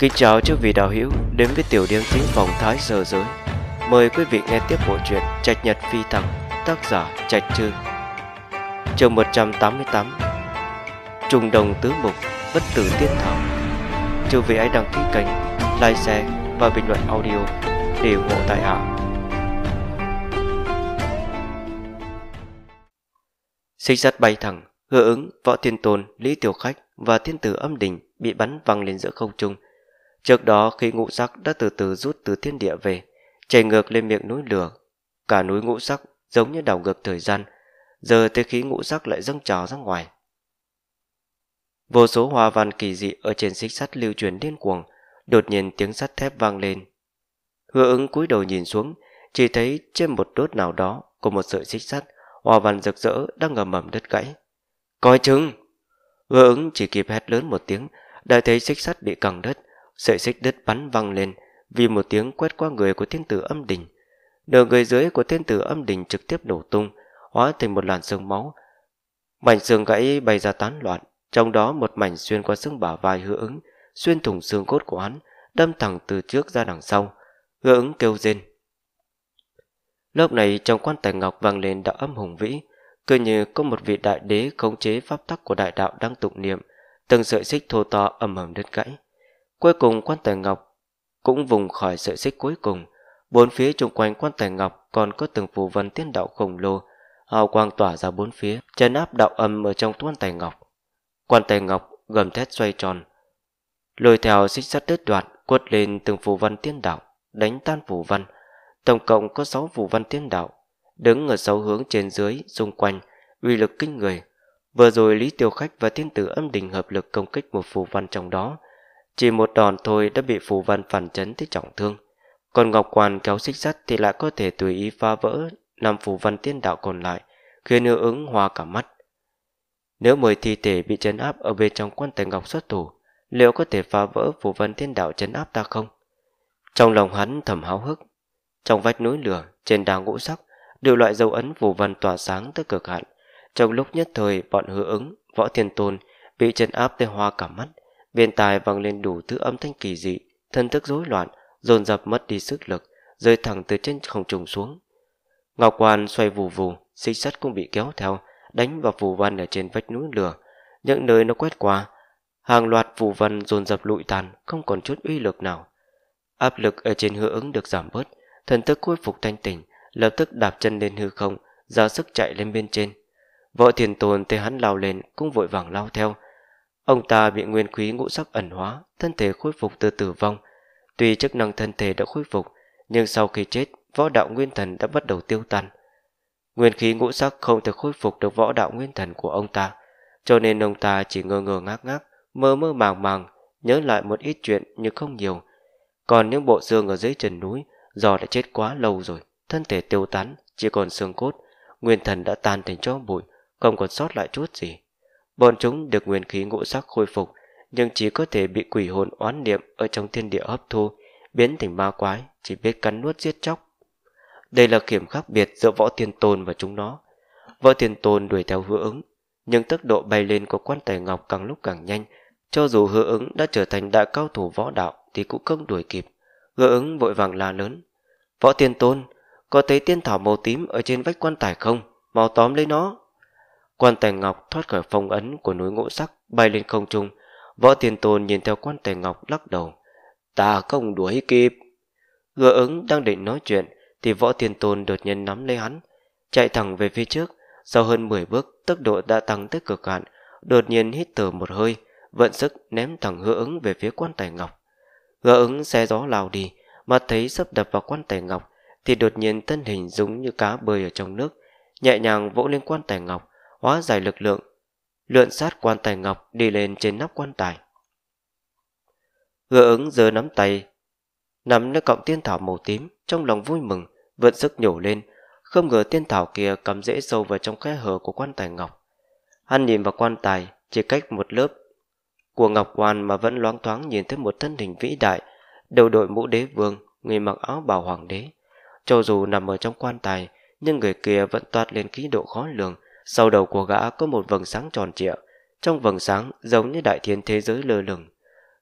Kính chào chư vị đạo hữu đến với tiểu điểm chính phòng Thái Sở Giới. Mời quý vị nghe tiếp bộ truyện Trạch Nhật Phi Thăng, tác giả Trạch Trư. Chương 188 Trùng đồng tứ mục, bất tử tiên thảo. Chư vị hãy đăng ký kênh, like share và bình luận audio để ủng hộ tại hạ. Xích sắt bay thẳng, hứa ứng, võ thiên tôn, lý tiểu khách và thiên tử âm đình bị bắn văng lên giữa không trung Trước đó khi ngũ sắc đã từ từ rút từ thiên địa về, chảy ngược lên miệng núi lửa, cả núi ngũ sắc giống như đảo ngược thời gian, giờ tới khí ngũ sắc lại dâng trào ra ngoài. Vô số hoa văn kỳ dị ở trên xích sắt lưu truyền điên cuồng, đột nhiên tiếng sắt thép vang lên. Hứa ứng cúi đầu nhìn xuống, chỉ thấy trên một đốt nào đó của một sợi xích sắt, hoa văn rực rỡ đang ngầm mầm đất gãy. Coi chừng! Hứa ứng chỉ kịp hét lớn một tiếng, đã thấy xích sắt bị cẳng đất. Sợi xích đứt bắn văng lên vì một tiếng quét qua người của thiên tử âm đình. Nửa người dưới của thiên tử âm đình trực tiếp nổ tung, hóa thành một làn sương máu. Mảnh xương gãy bay ra tán loạn, trong đó một mảnh xuyên qua xương bả vai hứa ứng, xuyên thủng xương cốt của hắn, đâm thẳng từ trước ra đằng sau. Hứa ứng kêu rên. Lúc này trong quan tài ngọc vang lên đạo âm hùng vĩ, cứ như có một vị đại đế khống chế pháp tắc của đại đạo đang tụng niệm, từng sợi xích thô to ầm ầm đứt gãy. Cuối cùng quan tài ngọc cũng vùng khỏi sợi xích cuối cùng. Bốn phía chung quanh quan tài ngọc còn có từng phù vân tiên đạo khổng lồ. Hào quang tỏa ra bốn phía, chân áp đạo âm ở trong quan tài ngọc. Quan tài ngọc gầm thét xoay tròn. Lôi theo xích sắt đứt đoạn, quất lên từng phù văn tiên đạo, đánh tan phù văn. Tổng cộng có sáu phù văn tiên đạo, đứng ở sáu hướng trên dưới, xung quanh, uy lực kinh người. Vừa rồi Lý Tiêu Khách và tiên tử âm đình hợp lực công kích một phù văn trong đó, chỉ một đòn thôi đã bị phù văn phản chấn tới trọng thương. Còn Ngọc Quan kéo xích sắt thì lại có thể tùy ý phá vỡ năm phù văn tiên đạo còn lại, khiến hữu ứng hoa cả mắt. Nếu mười thi thể bị chấn áp ở bên trong quan tài ngọc xuất thủ, liệu có thể phá vỡ phù văn tiên đạo chấn áp ta không? Trong lòng hắn thầm háo hức, trong vách núi lửa, trên đá ngũ sắc, đều loại dấu ấn phù văn tỏa sáng tới cực hạn. Trong lúc nhất thời, bọn hứa ứng, võ thiên tôn bị chấn áp tới hoa cả mắt, Bên tai vang lên đủ thứ âm thanh kỳ dị, thân thức rối loạn, dồn dập mất đi sức lực, rơi thẳng từ trên không trùng xuống. Ngọc quan xoay vù vù, xích sắt cũng bị kéo theo, đánh vào phù văn ở trên vách núi lửa. Những nơi nó quét qua, hàng loạt phù văn dồn dập lụi tàn, không còn chút uy lực nào. Áp lực ở trên hứa ứng được giảm bớt, thần thức khôi phục thanh tỉnh, lập tức đạp chân lên hư không, ra sức chạy lên bên trên. vợ thiền tồn thấy hắn lao lên, cũng vội vàng lao theo, Ông ta bị nguyên khí ngũ sắc ẩn hóa, thân thể khôi phục từ tử vong. Tuy chức năng thân thể đã khôi phục, nhưng sau khi chết, võ đạo nguyên thần đã bắt đầu tiêu tan. Nguyên khí ngũ sắc không thể khôi phục được võ đạo nguyên thần của ông ta, cho nên ông ta chỉ ngơ ngơ ngác ngác, mơ mơ màng màng, nhớ lại một ít chuyện nhưng không nhiều. Còn những bộ xương ở dưới chân núi, do đã chết quá lâu rồi, thân thể tiêu tán, chỉ còn xương cốt, nguyên thần đã tan thành cho bụi, không còn sót lại chút gì. Bọn chúng được nguyên khí ngũ sắc khôi phục, nhưng chỉ có thể bị quỷ hồn oán niệm ở trong thiên địa hấp thu, biến thành ma quái, chỉ biết cắn nuốt giết chóc. Đây là kiểm khác biệt giữa võ thiên tôn và chúng nó. Võ thiên tôn đuổi theo hứa ứng, nhưng tốc độ bay lên của quan tài ngọc càng lúc càng nhanh, cho dù hứa ứng đã trở thành đại cao thủ võ đạo thì cũng không đuổi kịp. Hứa ứng vội vàng la lớn. Võ thiên tôn, có thấy tiên thảo màu tím ở trên vách quan tài không? Mau tóm lấy nó. Quan tài ngọc thoát khỏi phong ấn của núi ngỗ sắc bay lên không trung. Võ tiền tôn nhìn theo quan tài ngọc lắc đầu. Ta không đuổi kịp. Gỡ ứng đang định nói chuyện thì võ tiền tôn đột nhiên nắm lấy hắn. Chạy thẳng về phía trước. Sau hơn 10 bước tốc độ đã tăng tới cực hạn. Đột nhiên hít thở một hơi. Vận sức ném thẳng hứa ứng về phía quan tài ngọc. Gỡ ứng xe gió lao đi. mà thấy sắp đập vào quan tài ngọc thì đột nhiên thân hình giống như cá bơi ở trong nước nhẹ nhàng vỗ lên quan tài ngọc hóa giải lực lượng, lượn sát quan tài ngọc đi lên trên nắp quan tài. gỡ ứng giờ nắm tay, nắm nơi cọng tiên thảo màu tím, trong lòng vui mừng, vượt sức nhổ lên, không ngờ tiên thảo kia cắm dễ sâu vào trong khe hở của quan tài ngọc. Hắn nhìn vào quan tài, chỉ cách một lớp của ngọc quan mà vẫn loáng thoáng nhìn thấy một thân hình vĩ đại, đầu đội mũ đế vương, người mặc áo bào hoàng đế. Cho dù nằm ở trong quan tài, nhưng người kia vẫn toát lên khí độ khó lường, sau đầu của gã có một vầng sáng tròn trịa, trong vầng sáng giống như đại thiên thế giới lơ lửng.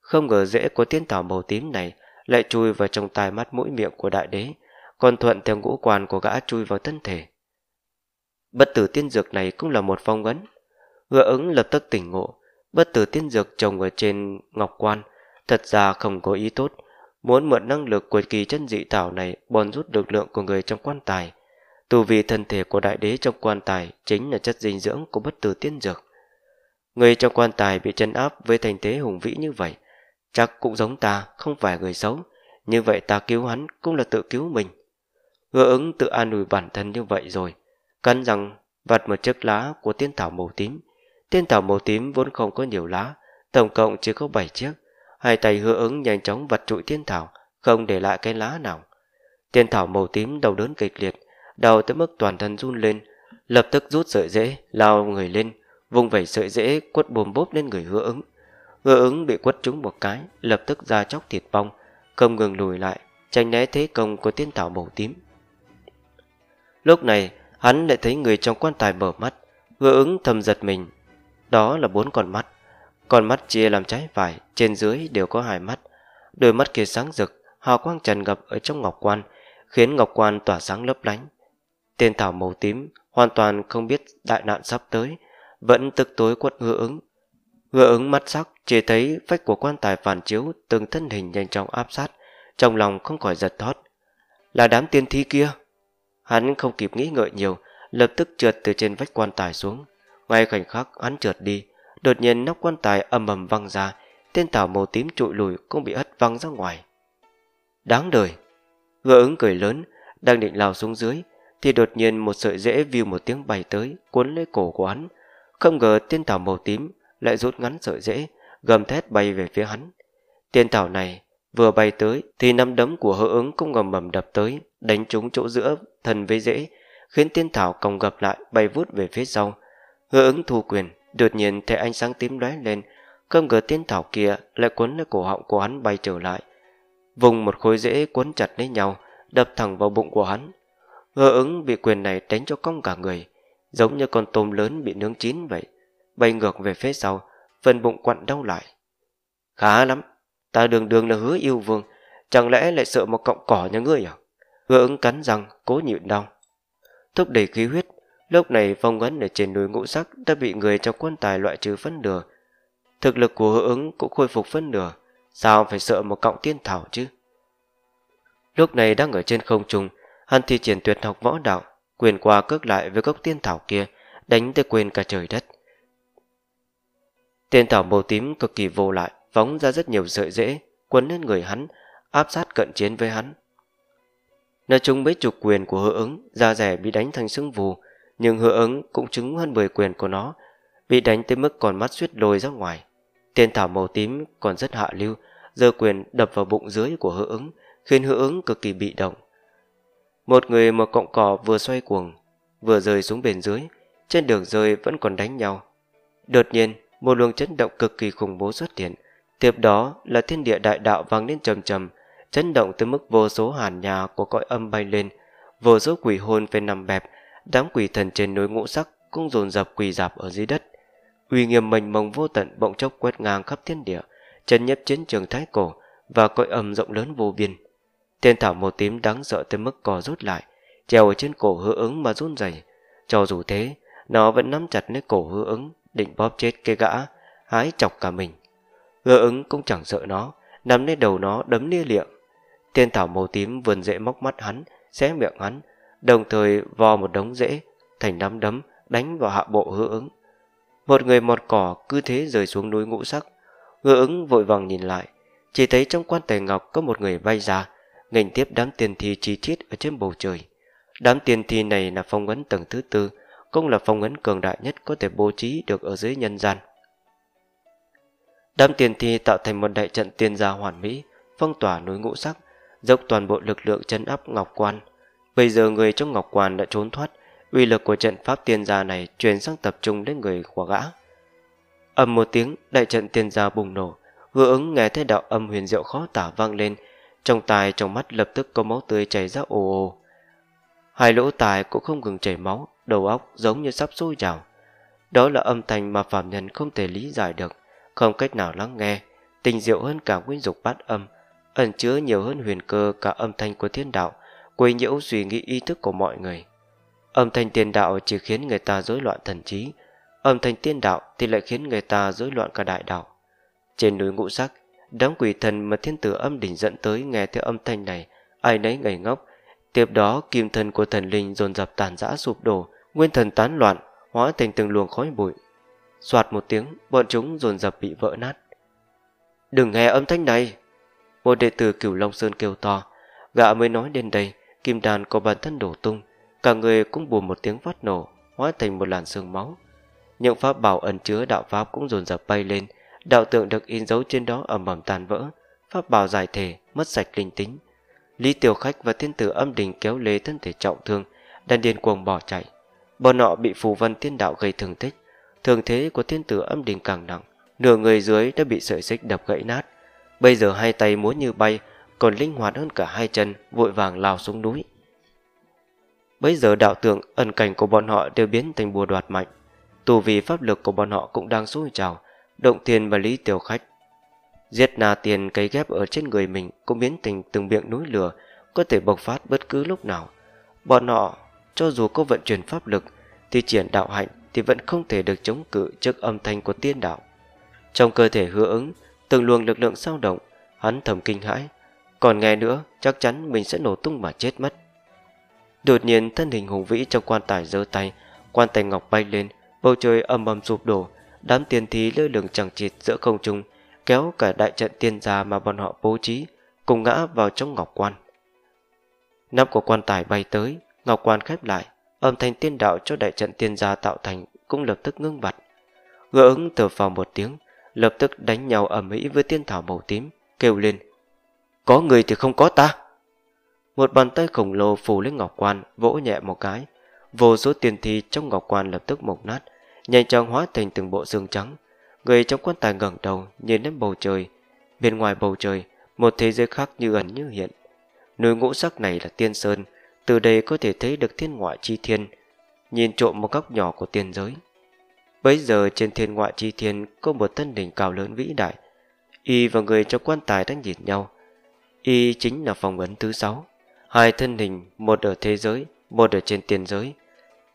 Không ngờ rễ của tiên thảo màu tím này lại chui vào trong tai mắt mũi miệng của đại đế, còn thuận theo ngũ quan của gã chui vào thân thể. Bất tử tiên dược này cũng là một phong ấn. Hứa ứng lập tức tỉnh ngộ, bất tử tiên dược trồng ở trên ngọc quan, thật ra không có ý tốt, muốn mượn năng lực của kỳ chân dị thảo này bòn rút lực lượng của người trong quan tài, Tu vi thân thể của đại đế trong quan tài chính là chất dinh dưỡng của bất tử tiên dược. Người trong quan tài bị chân áp với thành thế hùng vĩ như vậy, chắc cũng giống ta, không phải người xấu, như vậy ta cứu hắn cũng là tự cứu mình. Hứa ứng tự an ủi bản thân như vậy rồi, cắn rằng vặt một chiếc lá của tiên thảo màu tím. Tiên thảo màu tím vốn không có nhiều lá, tổng cộng chỉ có 7 chiếc. Hai tay hứa ứng nhanh chóng vặt trụi tiên thảo, không để lại cái lá nào. Tiên thảo màu tím đau đớn kịch liệt, đau tới mức toàn thân run lên, lập tức rút sợi rễ, lao người lên, vùng vẩy sợi rễ quất bồm bốp lên người hứa ứng. Hứa ứng bị quất trúng một cái, lập tức ra chóc thịt bong, không ngừng lùi lại, tránh né thế công của tiên tảo màu tím. Lúc này, hắn lại thấy người trong quan tài mở mắt, hứa ứng thầm giật mình. Đó là bốn con mắt. Con mắt chia làm trái phải, trên dưới đều có hai mắt. Đôi mắt kia sáng rực, hào quang tràn ngập ở trong ngọc quan, khiến ngọc quan tỏa sáng lấp lánh. Tên Thảo màu tím hoàn toàn không biết đại nạn sắp tới, vẫn tức tối quất hứa ứng. Hứa ứng mắt sắc chỉ thấy vách của quan tài phản chiếu từng thân hình nhanh chóng áp sát, trong lòng không khỏi giật thót. Là đám tiên thi kia. Hắn không kịp nghĩ ngợi nhiều, lập tức trượt từ trên vách quan tài xuống. Ngay khoảnh khắc hắn trượt đi, đột nhiên nóc quan tài ầm ầm văng ra, tên tảo màu tím trụi lùi cũng bị hất văng ra ngoài. Đáng đời! Hứa ứng cười lớn, đang định lao xuống dưới, thì đột nhiên một sợi rễ view một tiếng bay tới, cuốn lấy cổ của hắn. Không ngờ tiên tảo màu tím lại rút ngắn sợi rễ, gầm thét bay về phía hắn. Tiên tảo này vừa bay tới thì năm đấm của hỡ ứng cũng ngầm mầm đập tới, đánh trúng chỗ giữa thân với rễ, khiến tiên thảo còng gập lại bay vút về phía sau. Hứa ứng thu quyền, đột nhiên thấy ánh sáng tím lóe lên, không ngờ tiên thảo kia lại cuốn lấy cổ họng của hắn bay trở lại. Vùng một khối rễ cuốn chặt lấy nhau, đập thẳng vào bụng của hắn, Ngơ ứng bị quyền này đánh cho cong cả người, giống như con tôm lớn bị nướng chín vậy, bay ngược về phía sau, phần bụng quặn đau lại. Khá lắm, ta đường đường là hứa yêu vương, chẳng lẽ lại sợ một cọng cỏ như ngươi à? Ngơ ứng cắn răng, cố nhịn đau. Thúc đẩy khí huyết, lúc này phong ấn ở trên núi ngũ sắc đã bị người trong quân tài loại trừ phân nửa. Thực lực của hứa ứng cũng khôi phục phân nửa, sao phải sợ một cọng tiên thảo chứ? Lúc này đang ở trên không trung, Hắn thi triển tuyệt học võ đạo, quyền qua cước lại với gốc tiên thảo kia, đánh tới quên cả trời đất. Tiên thảo màu tím cực kỳ vô lại, phóng ra rất nhiều sợi rễ, quấn lên người hắn, áp sát cận chiến với hắn. Nó chúng mấy chục quyền của hứa ứng, da rẻ bị đánh thành sưng vù, nhưng hứa ứng cũng trúng hơn 10 quyền của nó, bị đánh tới mức còn mắt suýt lồi ra ngoài. Tiên thảo màu tím còn rất hạ lưu, giơ quyền đập vào bụng dưới của hứa ứng, khiến hứa ứng cực kỳ bị động, một người một cọng cỏ vừa xoay cuồng, vừa rơi xuống bên dưới, trên đường rơi vẫn còn đánh nhau. Đột nhiên, một luồng chấn động cực kỳ khủng bố xuất hiện, tiếp đó là thiên địa đại đạo vang lên trầm trầm, chấn động tới mức vô số hàn nhà của cõi âm bay lên, vô số quỷ hồn phải nằm bẹp, đám quỷ thần trên núi ngũ sắc cũng dồn dập quỳ dạp ở dưới đất. Uy nghiêm mênh mông vô tận bỗng chốc quét ngang khắp thiên địa, chân nhấp chiến trường thái cổ và cõi âm rộng lớn vô biên. Tên thảo màu tím đáng sợ tới mức cò rút lại, treo ở trên cổ hứa ứng mà run rẩy. Cho dù thế, nó vẫn nắm chặt lấy cổ hứa ứng, định bóp chết cái gã, hái chọc cả mình. Hứa ứng cũng chẳng sợ nó, nắm lấy đầu nó đấm lia liệng. Tên thảo màu tím vườn rễ móc mắt hắn, xé miệng hắn, đồng thời vò một đống rễ, thành nắm đấm, đánh vào hạ bộ hứa ứng. Một người một cỏ cứ thế rời xuống núi ngũ sắc. Hứa ứng vội vàng nhìn lại, chỉ thấy trong quan tài ngọc có một người bay ra, ngành tiếp đám tiên thi chi chít ở trên bầu trời. Đám tiên thi này là phong ấn tầng thứ tư, cũng là phong ấn cường đại nhất có thể bố trí được ở dưới nhân gian. Đám tiên thi tạo thành một đại trận tiên gia hoàn mỹ, phong tỏa núi ngũ sắc, dốc toàn bộ lực lượng chấn áp Ngọc Quan. Bây giờ người trong Ngọc Quan đã trốn thoát, uy lực của trận pháp tiên gia này truyền sang tập trung đến người của gã. Âm một tiếng, đại trận tiên gia bùng nổ, hứa ứng nghe thấy đạo âm huyền diệu khó tả vang lên, trong tai trong mắt lập tức có máu tươi chảy ra ồ ồ. Hai lỗ tai cũng không ngừng chảy máu, đầu óc giống như sắp sôi trào. Đó là âm thanh mà phạm nhân không thể lý giải được, không cách nào lắng nghe, tình diệu hơn cả nguyên dục bát âm, ẩn chứa nhiều hơn huyền cơ cả âm thanh của thiên đạo, quấy nhiễu suy nghĩ ý thức của mọi người. Âm thanh tiên đạo chỉ khiến người ta rối loạn thần trí, âm thanh tiên đạo thì lại khiến người ta rối loạn cả đại đạo. Trên núi ngũ sắc, Đám quỷ thần mà thiên tử âm đỉnh dẫn tới nghe theo âm thanh này, ai nấy ngẩng ngốc. Tiếp đó, kim thân của thần linh dồn dập tàn rã sụp đổ, nguyên thần tán loạn, hóa thành từng luồng khói bụi. Soạt một tiếng, bọn chúng dồn dập bị vỡ nát. Đừng nghe âm thanh này! Một đệ tử cửu Long Sơn kêu to, gã mới nói đến đây, kim đàn có bản thân đổ tung, cả người cũng bùm một tiếng phát nổ, hóa thành một làn sương máu. Những pháp bảo ẩn chứa đạo pháp cũng dồn dập bay lên, đạo tượng được in dấu trên đó ẩm ẩm tàn vỡ, pháp bảo giải thể, mất sạch linh tính. Lý Tiểu Khách và thiên tử âm đình kéo lê thân thể trọng thương, đang điên cuồng bỏ chạy. Bọn họ bị phù vân tiên đạo gây thương tích, thường thế của thiên tử âm đình càng nặng, nửa người dưới đã bị sợi xích đập gãy nát. Bây giờ hai tay múa như bay, còn linh hoạt hơn cả hai chân, vội vàng lao xuống núi. Bây giờ đạo tượng ẩn cảnh của bọn họ đều biến thành bùa đoạt mạnh, tù vì pháp lực của bọn họ cũng đang sôi trào, Động tiền và Lý Tiểu Khách Giết Na tiền cấy ghép ở trên người mình cũng biến tình từng miệng núi lửa có thể bộc phát bất cứ lúc nào. Bọn họ, cho dù có vận chuyển pháp lực, thi triển đạo hạnh thì vẫn không thể được chống cự trước âm thanh của tiên đạo. Trong cơ thể hứa ứng, từng luồng lực lượng sao động, hắn thầm kinh hãi. Còn nghe nữa, chắc chắn mình sẽ nổ tung mà chết mất. Đột nhiên thân hình hùng vĩ trong quan tài giơ tay, quan tài ngọc bay lên, bầu trời ầm ầm sụp đổ, đám tiền thí lơ lửng chẳng chịt giữa không trung kéo cả đại trận tiên gia mà bọn họ bố trí cùng ngã vào trong ngọc quan nắp của quan tài bay tới ngọc quan khép lại âm thanh tiên đạo cho đại trận tiên gia tạo thành cũng lập tức ngưng bặt gỡ ứng thở vào một tiếng lập tức đánh nhau ầm ĩ với tiên thảo màu tím kêu lên có người thì không có ta một bàn tay khổng lồ phủ lên ngọc quan vỗ nhẹ một cái vô số tiền thi trong ngọc quan lập tức mộc nát nhanh chóng hóa thành từng bộ xương trắng. Người trong quan tài ngẩng đầu nhìn lên bầu trời. Bên ngoài bầu trời, một thế giới khác như ẩn như hiện. Núi ngũ sắc này là tiên sơn, từ đây có thể thấy được thiên ngoại chi thiên, nhìn trộm một góc nhỏ của tiên giới. Bấy giờ trên thiên ngoại chi thiên có một thân đỉnh cao lớn vĩ đại. Y và người trong quan tài đang nhìn nhau. Y chính là phòng ấn thứ sáu. Hai thân hình, một ở thế giới, một ở trên tiền giới.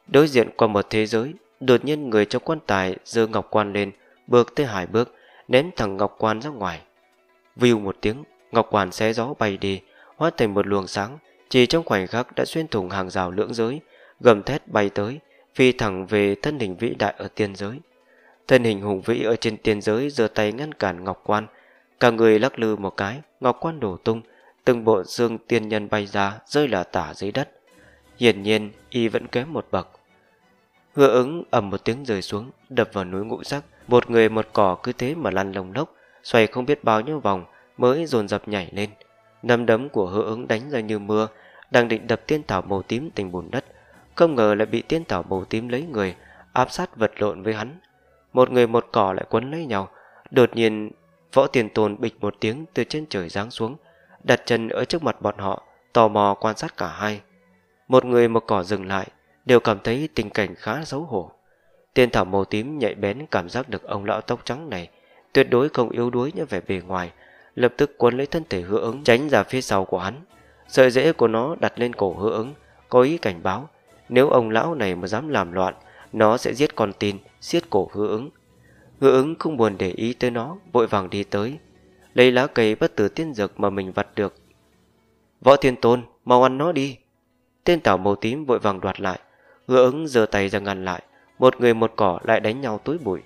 Đối diện qua một thế giới, đột nhiên người trong quan tài giơ ngọc quan lên bước tới hai bước ném thẳng ngọc quan ra ngoài view một tiếng ngọc quan xé gió bay đi hóa thành một luồng sáng chỉ trong khoảnh khắc đã xuyên thủng hàng rào lưỡng giới gầm thét bay tới phi thẳng về thân hình vĩ đại ở tiên giới thân hình hùng vĩ ở trên tiên giới giơ tay ngăn cản ngọc quan cả người lắc lư một cái ngọc quan đổ tung từng bộ xương tiên nhân bay ra rơi là tả dưới đất hiển nhiên y vẫn kém một bậc Hứa ứng ầm một tiếng rơi xuống, đập vào núi ngũ sắc, một người một cỏ cứ thế mà lăn lồng lốc, xoay không biết bao nhiêu vòng mới dồn dập nhảy lên. Nắm đấm của hứa ứng đánh ra như mưa, đang định đập tiên thảo màu tím tình bùn đất, không ngờ lại bị tiên thảo màu tím lấy người, áp sát vật lộn với hắn. Một người một cỏ lại quấn lấy nhau, đột nhiên võ tiền tồn bịch một tiếng từ trên trời giáng xuống, đặt chân ở trước mặt bọn họ, tò mò quan sát cả hai. Một người một cỏ dừng lại, đều cảm thấy tình cảnh khá xấu hổ. Tiên thảo màu tím nhạy bén cảm giác được ông lão tóc trắng này, tuyệt đối không yếu đuối như vẻ bề ngoài, lập tức cuốn lấy thân thể hứa ứng tránh ra phía sau của hắn. Sợi rễ của nó đặt lên cổ hứa ứng, có ý cảnh báo, nếu ông lão này mà dám làm loạn, nó sẽ giết con tin, siết cổ hứa ứng. Hứa ứng không buồn để ý tới nó, vội vàng đi tới, lấy lá cây bất tử tiên dược mà mình vặt được. Võ Thiên Tôn, mau ăn nó đi. Tên tảo màu tím vội vàng đoạt lại, Hứa ứng giơ tay ra ngăn lại, một người một cỏ lại đánh nhau túi bụi.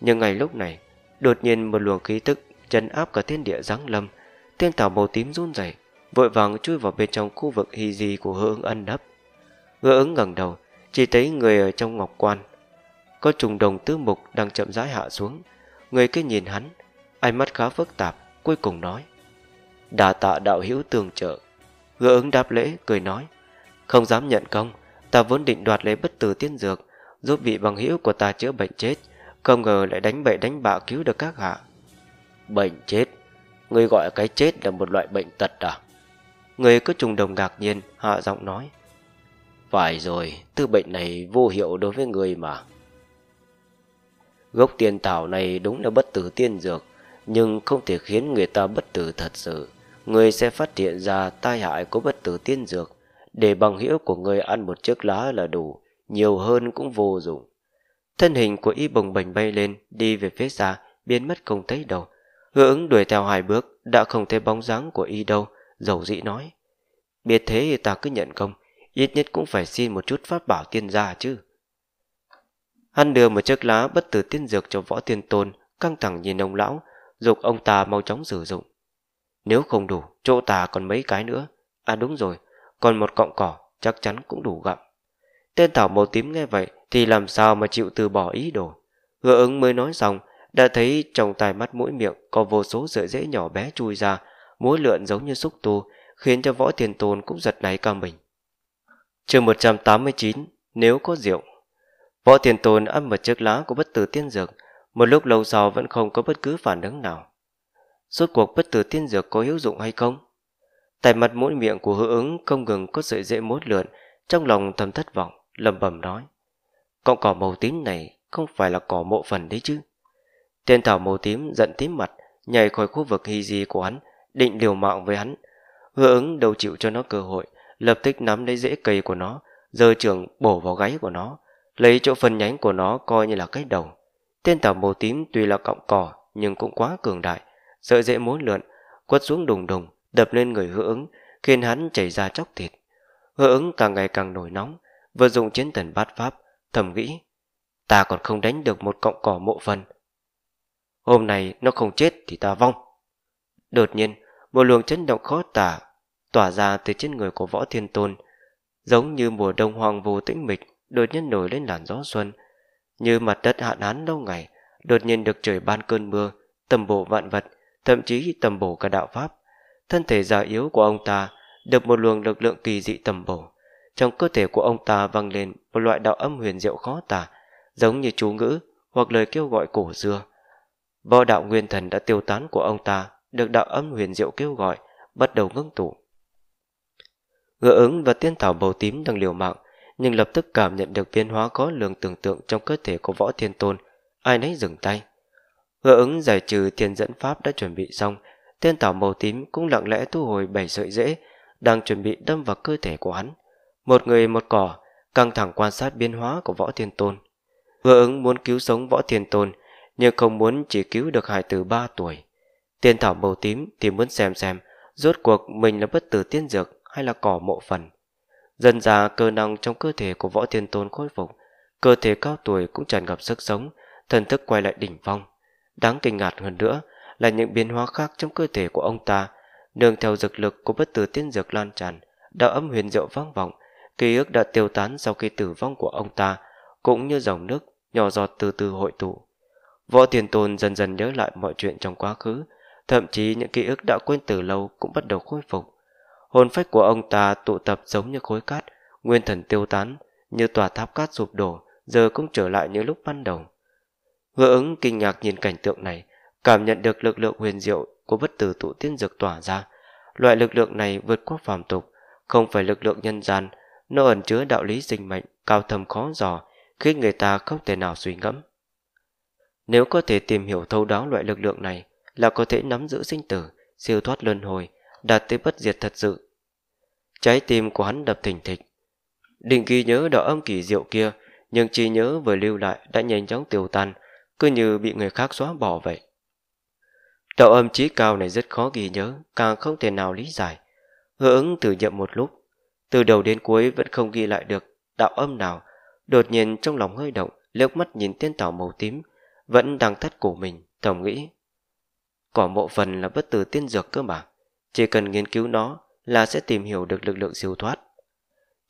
Nhưng ngay lúc này, đột nhiên một luồng khí tức chấn áp cả thiên địa giáng lâm, thiên tảo màu tím run rẩy, vội vàng chui vào bên trong khu vực hy di của Hứa ứng ẩn nấp. Hứa ứng ngẩng đầu, chỉ thấy người ở trong ngọc quan. Có trùng đồng tứ mục đang chậm rãi hạ xuống, người kia nhìn hắn, ánh mắt khá phức tạp, cuối cùng nói: "Đà tạ đạo hữu tường trợ." Hứa ứng đáp lễ cười nói: "Không dám nhận công, ta vốn định đoạt lấy bất tử tiên dược, giúp vị bằng hữu của ta chữa bệnh chết, không ngờ lại đánh bậy đánh bạ cứu được các hạ. Bệnh chết? Người gọi cái chết là một loại bệnh tật à? Người cứ trùng đồng ngạc nhiên, hạ giọng nói. Phải rồi, tư bệnh này vô hiệu đối với người mà. Gốc tiền thảo này đúng là bất tử tiên dược, nhưng không thể khiến người ta bất tử thật sự. Người sẽ phát hiện ra tai hại của bất tử tiên dược, để bằng hữu của người ăn một chiếc lá là đủ, nhiều hơn cũng vô dụng. Thân hình của y bồng bềnh bay lên, đi về phía xa, biến mất không thấy đâu. Hứa ứng đuổi theo hai bước, đã không thấy bóng dáng của y đâu, dầu dĩ nói. Biết thế thì ta cứ nhận công, ít nhất cũng phải xin một chút pháp bảo tiên gia chứ. Hắn đưa một chiếc lá bất tử tiên dược cho võ tiên tôn, căng thẳng nhìn ông lão, dục ông ta mau chóng sử dụng. Nếu không đủ, chỗ ta còn mấy cái nữa. À đúng rồi, còn một cọng cỏ chắc chắn cũng đủ gặm. Tên tảo màu tím nghe vậy thì làm sao mà chịu từ bỏ ý đồ. Hứa ứng mới nói xong, đã thấy trong tai mắt mũi miệng có vô số sợi rễ nhỏ bé chui ra, mỗi lượn giống như xúc tu, khiến cho võ tiền tôn cũng giật náy cả mình. chương 189, nếu có rượu. Võ tiền tôn ăn một chiếc lá của bất tử tiên dược, một lúc lâu sau vẫn không có bất cứ phản ứng nào. Suốt cuộc bất tử tiên dược có hữu dụng hay không? Tại mặt mũi miệng của hứa ứng không ngừng có sợi dễ mốt lượn, trong lòng thầm thất vọng, lầm bầm nói. cọng cỏ màu tím này không phải là cỏ mộ phần đấy chứ. Tên thảo màu tím giận tím mặt, nhảy khỏi khu vực hy di của hắn, định liều mạng với hắn. Hứa ứng đầu chịu cho nó cơ hội, lập tức nắm lấy rễ cây của nó, giơ trường bổ vào gáy của nó, lấy chỗ phần nhánh của nó coi như là cái đầu. Tên tàu màu tím tuy là cọng cỏ nhưng cũng quá cường đại, sợi dễ mối lượn, quất xuống đùng đùng, đập lên người hứa ứng, khiến hắn chảy ra chóc thịt. Hứa ứng càng ngày càng nổi nóng, vừa dùng chiến thần bát pháp, thầm nghĩ, ta còn không đánh được một cọng cỏ mộ phần. Hôm nay nó không chết thì ta vong. Đột nhiên, một luồng chấn động khó tả tỏa ra từ trên người của võ thiên tôn, giống như mùa đông hoàng vô tĩnh mịch đột nhiên nổi lên làn gió xuân, như mặt đất hạn hán lâu ngày, đột nhiên được trời ban cơn mưa, tầm bổ vạn vật, thậm chí tầm bổ cả đạo pháp thân thể già yếu của ông ta được một luồng lực lượng kỳ dị tầm bổ. Trong cơ thể của ông ta vang lên một loại đạo âm huyền diệu khó tả, giống như chú ngữ hoặc lời kêu gọi cổ xưa. Võ đạo nguyên thần đã tiêu tán của ông ta được đạo âm huyền diệu kêu gọi, bắt đầu ngưng tụ. Ngựa ứng và tiên thảo bầu tím đang liều mạng, nhưng lập tức cảm nhận được biến hóa có lường tưởng tượng trong cơ thể của võ thiên tôn, ai nấy dừng tay. Ngựa ứng giải trừ thiên dẫn pháp đã chuẩn bị xong, Tên tảo màu tím cũng lặng lẽ thu hồi bảy sợi rễ, đang chuẩn bị đâm vào cơ thể của hắn. Một người một cỏ, căng thẳng quan sát biến hóa của võ thiên tôn. Vừa ứng muốn cứu sống võ thiên tôn, nhưng không muốn chỉ cứu được hải tử 3 tuổi. Tiên thảo màu tím thì muốn xem xem rốt cuộc mình là bất tử tiên dược hay là cỏ mộ phần. Dần già cơ năng trong cơ thể của võ thiên tôn khôi phục, cơ thể cao tuổi cũng tràn ngập sức sống, thần thức quay lại đỉnh phong. Đáng kinh ngạc hơn nữa là những biến hóa khác trong cơ thể của ông ta nương theo dược lực của bất tử tiên dược lan tràn đạo âm huyền diệu vang vọng ký ức đã tiêu tán sau khi tử vong của ông ta cũng như dòng nước nhỏ giọt từ từ hội tụ võ tiền tôn dần dần nhớ lại mọi chuyện trong quá khứ thậm chí những ký ức đã quên từ lâu cũng bắt đầu khôi phục hồn phách của ông ta tụ tập giống như khối cát nguyên thần tiêu tán như tòa tháp cát sụp đổ giờ cũng trở lại như lúc ban đầu hứa ứng kinh ngạc nhìn cảnh tượng này Cảm nhận được lực lượng huyền diệu của bất tử tụ tiên dược tỏa ra, loại lực lượng này vượt qua phàm tục, không phải lực lượng nhân gian, nó ẩn chứa đạo lý sinh mệnh cao thầm khó dò, khiến người ta không thể nào suy ngẫm. Nếu có thể tìm hiểu thấu đáo loại lực lượng này là có thể nắm giữ sinh tử, siêu thoát luân hồi, đạt tới bất diệt thật sự. Trái tim của hắn đập thình thịch. Định ghi nhớ đạo âm kỳ diệu kia, nhưng trí nhớ vừa lưu lại đã nhanh chóng tiêu tan, cứ như bị người khác xóa bỏ vậy đạo âm trí cao này rất khó ghi nhớ, càng không thể nào lý giải. Hứa ứng thử nghiệm một lúc, từ đầu đến cuối vẫn không ghi lại được đạo âm nào. Đột nhiên trong lòng hơi động, liếc mắt nhìn tiên tảo màu tím, vẫn đang thắt cổ mình, thầm nghĩ. Cỏ mộ phần là bất tử tiên dược cơ mà, chỉ cần nghiên cứu nó là sẽ tìm hiểu được lực lượng siêu thoát.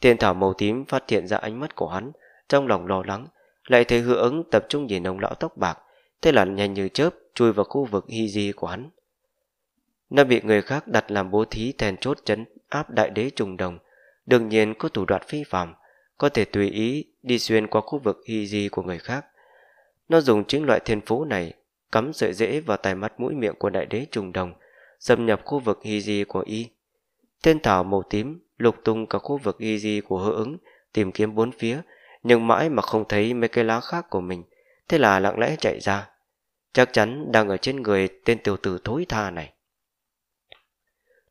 Tiên thảo màu tím phát hiện ra ánh mắt của hắn, trong lòng lo lắng, lại thấy hứa ứng tập trung nhìn ông lão tóc bạc, thế là nhanh như chớp chui vào khu vực hy di của hắn. Nó bị người khác đặt làm bố thí thèn chốt chấn áp đại đế trùng đồng, đương nhiên có thủ đoạn phi phạm, có thể tùy ý đi xuyên qua khu vực hy di của người khác. Nó dùng chính loại thiên phú này cắm sợi rễ vào tai mắt mũi miệng của đại đế trùng đồng, xâm nhập khu vực hy di của y. Tên thảo màu tím lục tung cả khu vực hy di của hữu ứng, tìm kiếm bốn phía, nhưng mãi mà không thấy mấy cây lá khác của mình, thế là lặng lẽ chạy ra chắc chắn đang ở trên người tên tiểu tử thối tha này.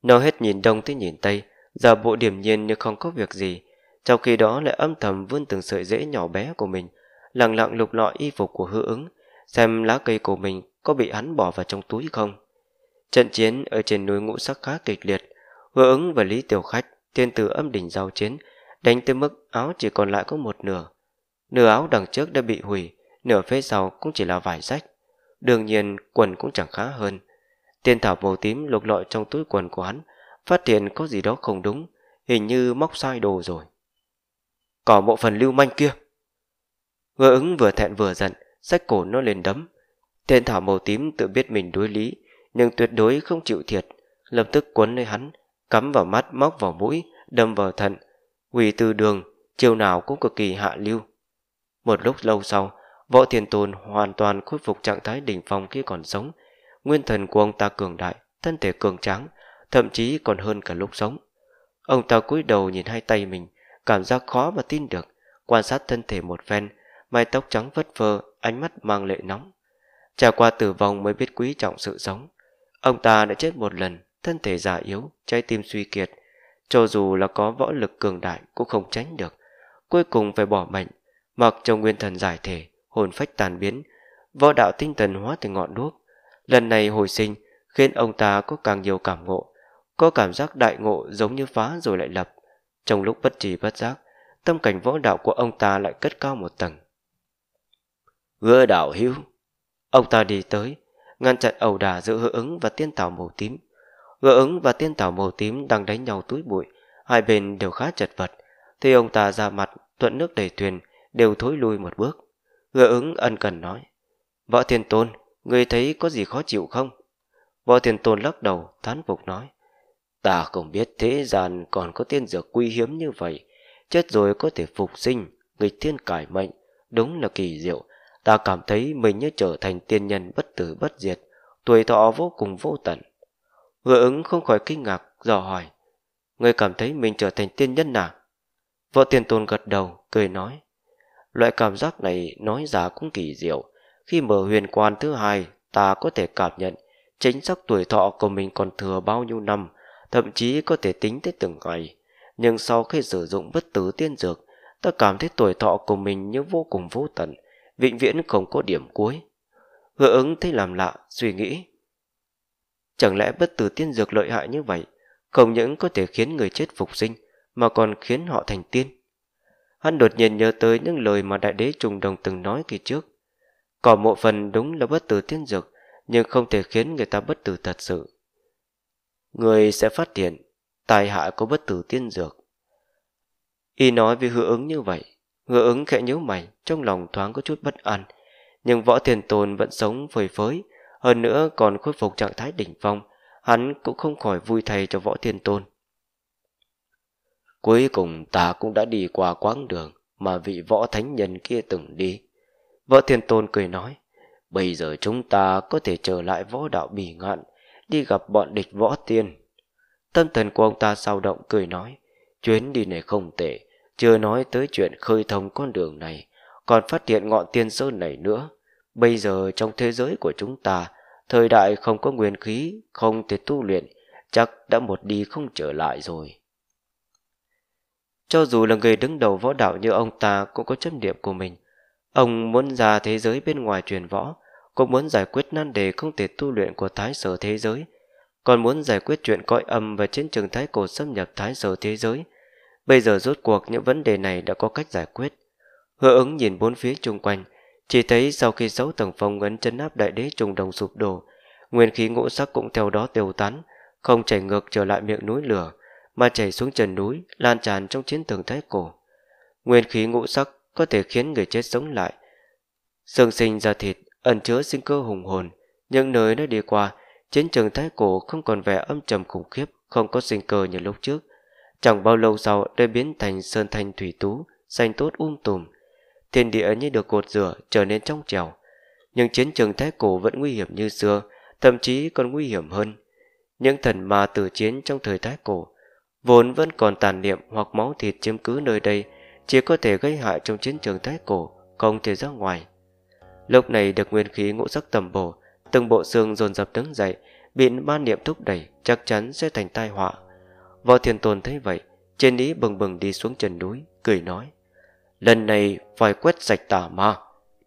Nó hết nhìn đông tới nhìn tây, giả bộ điểm nhiên như không có việc gì, trong khi đó lại âm thầm vươn từng sợi rễ nhỏ bé của mình, lặng lặng lục lọi y phục của hư ứng, xem lá cây của mình có bị hắn bỏ vào trong túi không. Trận chiến ở trên núi ngũ sắc khá kịch liệt, hứa ứng và Lý Tiểu Khách, tiên tử âm đỉnh giao chiến, đánh tới mức áo chỉ còn lại có một nửa. Nửa áo đằng trước đã bị hủy, nửa phía sau cũng chỉ là vải rách. Đương nhiên quần cũng chẳng khá hơn Tiên thảo màu tím lục lọi trong túi quần của hắn Phát hiện có gì đó không đúng Hình như móc sai đồ rồi Cỏ mộ phần lưu manh kia Ngơ ứng vừa thẹn vừa giận sách cổ nó lên đấm Tiên thảo màu tím tự biết mình đối lý Nhưng tuyệt đối không chịu thiệt Lập tức quấn lấy hắn Cắm vào mắt móc vào mũi Đâm vào thận Quỳ từ đường Chiều nào cũng cực kỳ hạ lưu Một lúc lâu sau Võ Thiên Tôn hoàn toàn khôi phục trạng thái đỉnh phong khi còn sống. Nguyên thần của ông ta cường đại, thân thể cường tráng, thậm chí còn hơn cả lúc sống. Ông ta cúi đầu nhìn hai tay mình, cảm giác khó mà tin được, quan sát thân thể một phen, mái tóc trắng vất vơ, ánh mắt mang lệ nóng. Trải qua tử vong mới biết quý trọng sự sống. Ông ta đã chết một lần, thân thể già yếu, trái tim suy kiệt. Cho dù là có võ lực cường đại cũng không tránh được. Cuối cùng phải bỏ mệnh, mặc cho nguyên thần giải thể, hồn phách tàn biến, võ đạo tinh thần hóa thành ngọn đuốc. Lần này hồi sinh khiến ông ta có càng nhiều cảm ngộ, có cảm giác đại ngộ giống như phá rồi lại lập. Trong lúc bất trì bất giác, tâm cảnh võ đạo của ông ta lại cất cao một tầng. Gỡ đạo hữu Ông ta đi tới, ngăn chặn ẩu đả giữa hứa ứng và tiên tảo màu tím. Hứa ứng và tiên tảo màu tím đang đánh nhau túi bụi, hai bên đều khá chật vật. Thì ông ta ra mặt, thuận nước đầy thuyền, đều thối lui một bước. Người ứng ân cần nói. Võ Thiên Tôn, người thấy có gì khó chịu không? Võ Thiên Tôn lắc đầu, thán phục nói. Ta không biết thế gian còn có tiên dược quý hiếm như vậy. Chết rồi có thể phục sinh, nghịch thiên cải mệnh. Đúng là kỳ diệu. Ta cảm thấy mình như trở thành tiên nhân bất tử bất diệt. Tuổi thọ vô cùng vô tận. Người ứng không khỏi kinh ngạc, dò hỏi. Người cảm thấy mình trở thành tiên nhân nào? Võ Thiên Tôn gật đầu, cười nói. Loại cảm giác này nói ra cũng kỳ diệu. Khi mở huyền quan thứ hai, ta có thể cảm nhận chính xác tuổi thọ của mình còn thừa bao nhiêu năm, thậm chí có thể tính tới từng ngày. Nhưng sau khi sử dụng bất tử tiên dược, ta cảm thấy tuổi thọ của mình như vô cùng vô tận, vĩnh viễn không có điểm cuối. Hứa ứng thấy làm lạ, suy nghĩ. Chẳng lẽ bất tử tiên dược lợi hại như vậy, không những có thể khiến người chết phục sinh, mà còn khiến họ thành tiên? Hắn đột nhiên nhớ tới những lời mà đại đế trùng đồng từng nói kỳ trước. Cỏ mộ phần đúng là bất tử tiên dược, nhưng không thể khiến người ta bất tử thật sự. Người sẽ phát hiện, tài hại của bất tử tiên dược. Y nói vì hứa ứng như vậy, hứa ứng khẽ nhíu mày, trong lòng thoáng có chút bất an, nhưng võ thiền tồn vẫn sống phơi phới, hơn nữa còn khôi phục trạng thái đỉnh phong, hắn cũng không khỏi vui thay cho võ thiền tôn. Cuối cùng ta cũng đã đi qua quãng đường mà vị võ thánh nhân kia từng đi. Võ Thiên Tôn cười nói, bây giờ chúng ta có thể trở lại võ đạo bỉ ngạn, đi gặp bọn địch võ tiên. Tâm thần của ông ta sao động cười nói, chuyến đi này không tệ, chưa nói tới chuyện khơi thông con đường này, còn phát hiện ngọn tiên sơn này nữa. Bây giờ trong thế giới của chúng ta, thời đại không có nguyên khí, không thể tu luyện, chắc đã một đi không trở lại rồi. Cho dù là người đứng đầu võ đạo như ông ta cũng có chấp niệm của mình. Ông muốn ra thế giới bên ngoài truyền võ, cũng muốn giải quyết nan đề không thể tu luyện của thái sở thế giới, còn muốn giải quyết chuyện cõi âm và chiến trường thái cổ xâm nhập thái sở thế giới. Bây giờ rốt cuộc những vấn đề này đã có cách giải quyết. Hứa ứng nhìn bốn phía chung quanh, chỉ thấy sau khi sáu tầng phong ấn chân áp đại đế trùng đồng sụp đổ, nguyên khí ngũ sắc cũng theo đó tiêu tán, không chảy ngược trở lại miệng núi lửa, mà chảy xuống trần núi, lan tràn trong chiến tường thái cổ. Nguyên khí ngũ sắc có thể khiến người chết sống lại. xương sinh ra thịt, ẩn chứa sinh cơ hùng hồn, những nơi nó đi qua, chiến trường thái cổ không còn vẻ âm trầm khủng khiếp, không có sinh cơ như lúc trước. Chẳng bao lâu sau đã biến thành sơn thanh thủy tú, xanh tốt um tùm. Thiên địa như được cột rửa trở nên trong trèo. Nhưng chiến trường thái cổ vẫn nguy hiểm như xưa, thậm chí còn nguy hiểm hơn. Những thần ma tử chiến trong thời thái cổ vốn vẫn còn tàn niệm hoặc máu thịt chiếm cứ nơi đây, chỉ có thể gây hại trong chiến trường thái cổ, không thể ra ngoài. Lúc này được nguyên khí ngũ sắc tầm bổ, từng bộ xương dồn dập đứng dậy, bị ba niệm thúc đẩy chắc chắn sẽ thành tai họa. Võ Thiên Tôn thấy vậy, trên ý bừng bừng đi xuống chân núi, cười nói. Lần này phải quét sạch tà ma,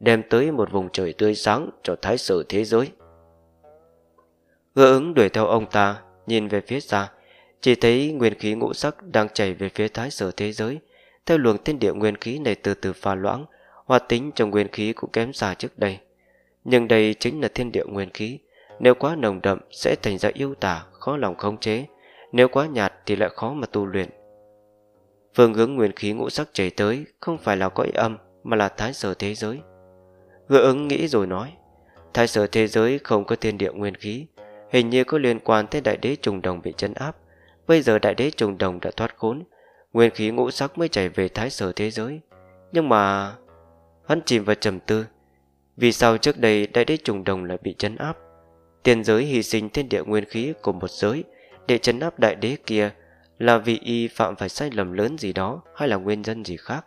đem tới một vùng trời tươi sáng cho thái sử thế giới. Hứa ứng đuổi theo ông ta, nhìn về phía xa, chỉ thấy nguyên khí ngũ sắc đang chảy về phía thái sở thế giới, theo luồng thiên địa nguyên khí này từ từ pha loãng, hòa tính trong nguyên khí cũng kém xa trước đây. Nhưng đây chính là thiên địa nguyên khí, nếu quá nồng đậm sẽ thành ra yêu tả, khó lòng khống chế, nếu quá nhạt thì lại khó mà tu luyện. Phương hướng nguyên khí ngũ sắc chảy tới không phải là cõi âm mà là thái sở thế giới. Hứa ứng nghĩ rồi nói, thái sở thế giới không có thiên địa nguyên khí, hình như có liên quan tới đại đế trùng đồng bị chấn áp. Bây giờ đại đế trùng đồng đã thoát khốn Nguyên khí ngũ sắc mới chảy về thái sở thế giới Nhưng mà Hắn chìm vào trầm tư Vì sao trước đây đại đế trùng đồng lại bị chấn áp Tiền giới hy sinh thiên địa nguyên khí của một giới Để chấn áp đại đế kia Là vì y phạm phải sai lầm lớn gì đó Hay là nguyên nhân gì khác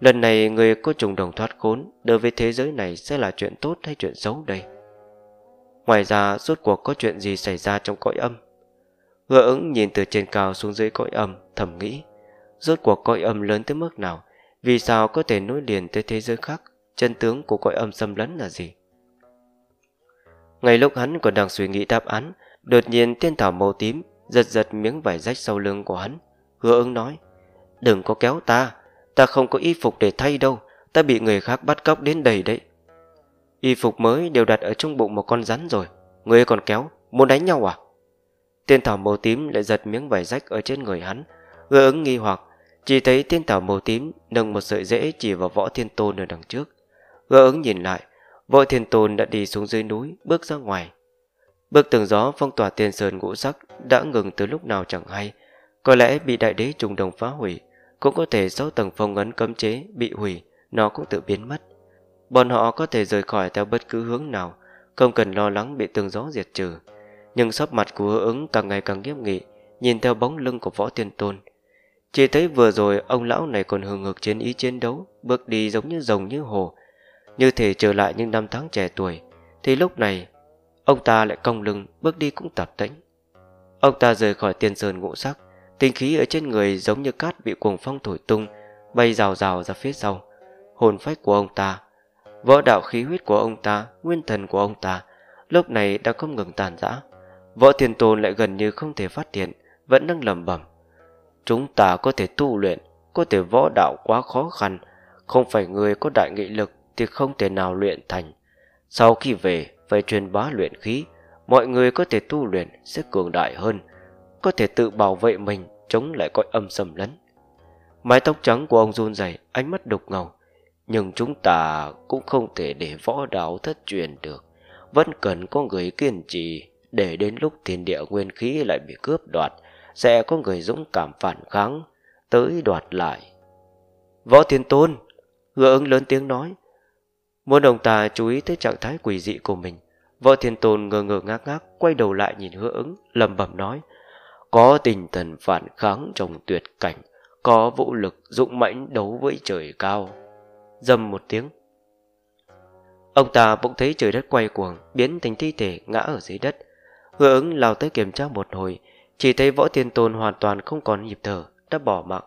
Lần này người có trùng đồng thoát khốn Đối với thế giới này sẽ là chuyện tốt hay chuyện xấu đây Ngoài ra rốt cuộc có chuyện gì xảy ra trong cõi âm Hứa ứng nhìn từ trên cao xuống dưới cõi âm thầm nghĩ Rốt cuộc cõi âm lớn tới mức nào Vì sao có thể nối liền tới thế giới khác Chân tướng của cõi âm xâm lấn là gì Ngay lúc hắn còn đang suy nghĩ đáp án Đột nhiên tiên thảo màu tím Giật giật miếng vải rách sau lưng của hắn Hứa ứng nói Đừng có kéo ta Ta không có y phục để thay đâu Ta bị người khác bắt cóc đến đầy đấy Y phục mới đều đặt ở trong bụng một con rắn rồi Người còn kéo Muốn đánh nhau à Tiên thảo màu tím lại giật miếng vải rách ở trên người hắn Gơ ứng nghi hoặc Chỉ thấy tiên thảo màu tím nâng một sợi rễ chỉ vào võ thiên tôn ở đằng trước Gơ ứng nhìn lại Võ thiên tôn đã đi xuống dưới núi Bước ra ngoài Bước tường gió phong tỏa tiền sơn ngũ sắc Đã ngừng từ lúc nào chẳng hay Có lẽ bị đại đế trùng đồng phá hủy Cũng có thể sáu tầng phong ấn cấm chế Bị hủy, nó cũng tự biến mất Bọn họ có thể rời khỏi theo bất cứ hướng nào Không cần lo lắng bị tường gió diệt trừ nhưng sắc mặt của hứa ứng càng ngày càng nghiêm nghị, nhìn theo bóng lưng của võ tiên tôn. Chỉ thấy vừa rồi ông lão này còn hừng hực chiến ý chiến đấu, bước đi giống như rồng như hồ, như thể trở lại những năm tháng trẻ tuổi, thì lúc này ông ta lại cong lưng, bước đi cũng tạp tĩnh. Ông ta rời khỏi tiền sơn ngũ sắc, tinh khí ở trên người giống như cát bị cuồng phong thổi tung, bay rào rào ra phía sau. Hồn phách của ông ta, võ đạo khí huyết của ông ta, nguyên thần của ông ta, lúc này đã không ngừng tàn rã. Võ Thiên Tôn lại gần như không thể phát hiện Vẫn đang lầm bẩm Chúng ta có thể tu luyện Có thể võ đạo quá khó khăn Không phải người có đại nghị lực Thì không thể nào luyện thành Sau khi về phải truyền bá luyện khí Mọi người có thể tu luyện Sẽ cường đại hơn Có thể tự bảo vệ mình Chống lại cõi âm xâm lấn Mái tóc trắng của ông run rẩy, ánh mắt đục ngầu. Nhưng chúng ta cũng không thể để võ đạo thất truyền được. Vẫn cần có người kiên trì để đến lúc thiên địa nguyên khí lại bị cướp đoạt, sẽ có người dũng cảm phản kháng, tới đoạt lại. Võ Thiên Tôn, hứa ứng lớn tiếng nói, muốn ông ta chú ý tới trạng thái quỷ dị của mình. Võ Thiên Tôn ngơ ngơ ngác ngác quay đầu lại nhìn hứa ứng, lầm bẩm nói, có tinh thần phản kháng trong tuyệt cảnh, có vũ lực dũng mãnh đấu với trời cao. Dầm một tiếng, Ông ta bỗng thấy trời đất quay cuồng Biến thành thi thể ngã ở dưới đất Hứa ứng lao tới kiểm tra một hồi, chỉ thấy võ tiên tôn hoàn toàn không còn nhịp thở, đã bỏ mạng.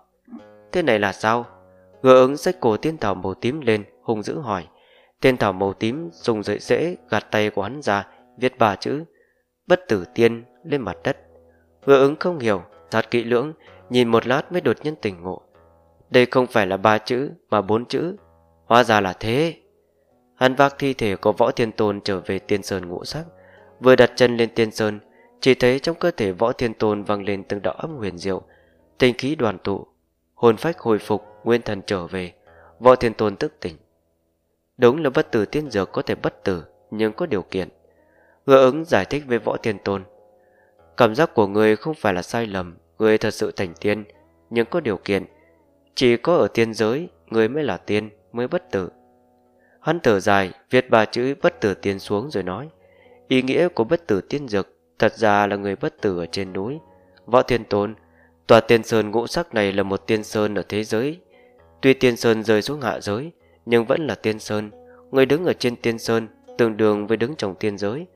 Thế này là sao? Hứa ứng xách cổ tiên thảo màu tím lên, hung dữ hỏi. Tiên thảo màu tím dùng dậy dễ gạt tay của hắn ra, viết ba chữ. Bất tử tiên lên mặt đất. Hứa ứng không hiểu, sát kỹ lưỡng, nhìn một lát mới đột nhiên tỉnh ngộ. Đây không phải là ba chữ mà bốn chữ, hóa ra là thế. Hắn vác thi thể của võ tiên tôn trở về tiên sơn ngũ sắc, Vừa đặt chân lên tiên sơn, chỉ thấy trong cơ thể võ thiên tôn vang lên từng đạo âm huyền diệu, tình khí đoàn tụ, hồn phách hồi phục, nguyên thần trở về, võ thiên tôn tức tỉnh. Đúng là bất tử tiên dược có thể bất tử, nhưng có điều kiện. Hứa ứng giải thích với võ thiên tôn. Cảm giác của người không phải là sai lầm, người thật sự thành tiên, nhưng có điều kiện. Chỉ có ở tiên giới, người mới là tiên, mới bất tử. Hắn thở dài, viết ba chữ bất tử tiên xuống rồi nói. Ý nghĩa của bất tử tiên dược thật ra là người bất tử ở trên núi. Võ Thiên Tôn, tòa tiên sơn ngũ sắc này là một tiên sơn ở thế giới. Tuy tiên sơn rơi xuống hạ giới, nhưng vẫn là tiên sơn. Người đứng ở trên tiên sơn tương đương với đứng trong tiên giới.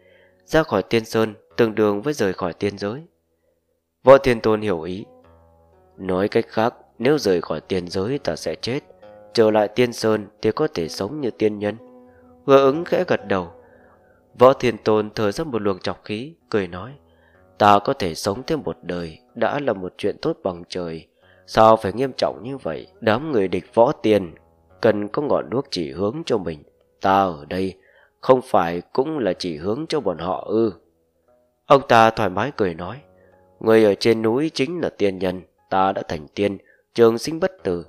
Ra khỏi tiên sơn tương đương với rời khỏi tiên giới. Võ Thiên Tôn hiểu ý. Nói cách khác, nếu rời khỏi tiên giới ta sẽ chết. Trở lại tiên sơn thì có thể sống như tiên nhân. Hứa ứng khẽ gật đầu, Võ Thiên Tôn thở ra một luồng chọc khí, cười nói. Ta có thể sống thêm một đời, đã là một chuyện tốt bằng trời. Sao phải nghiêm trọng như vậy? Đám người địch võ tiền, cần có ngọn đuốc chỉ hướng cho mình. Ta ở đây, không phải cũng là chỉ hướng cho bọn họ ư. Ông ta thoải mái cười nói. Người ở trên núi chính là tiên nhân, ta đã thành tiên, trường sinh bất tử.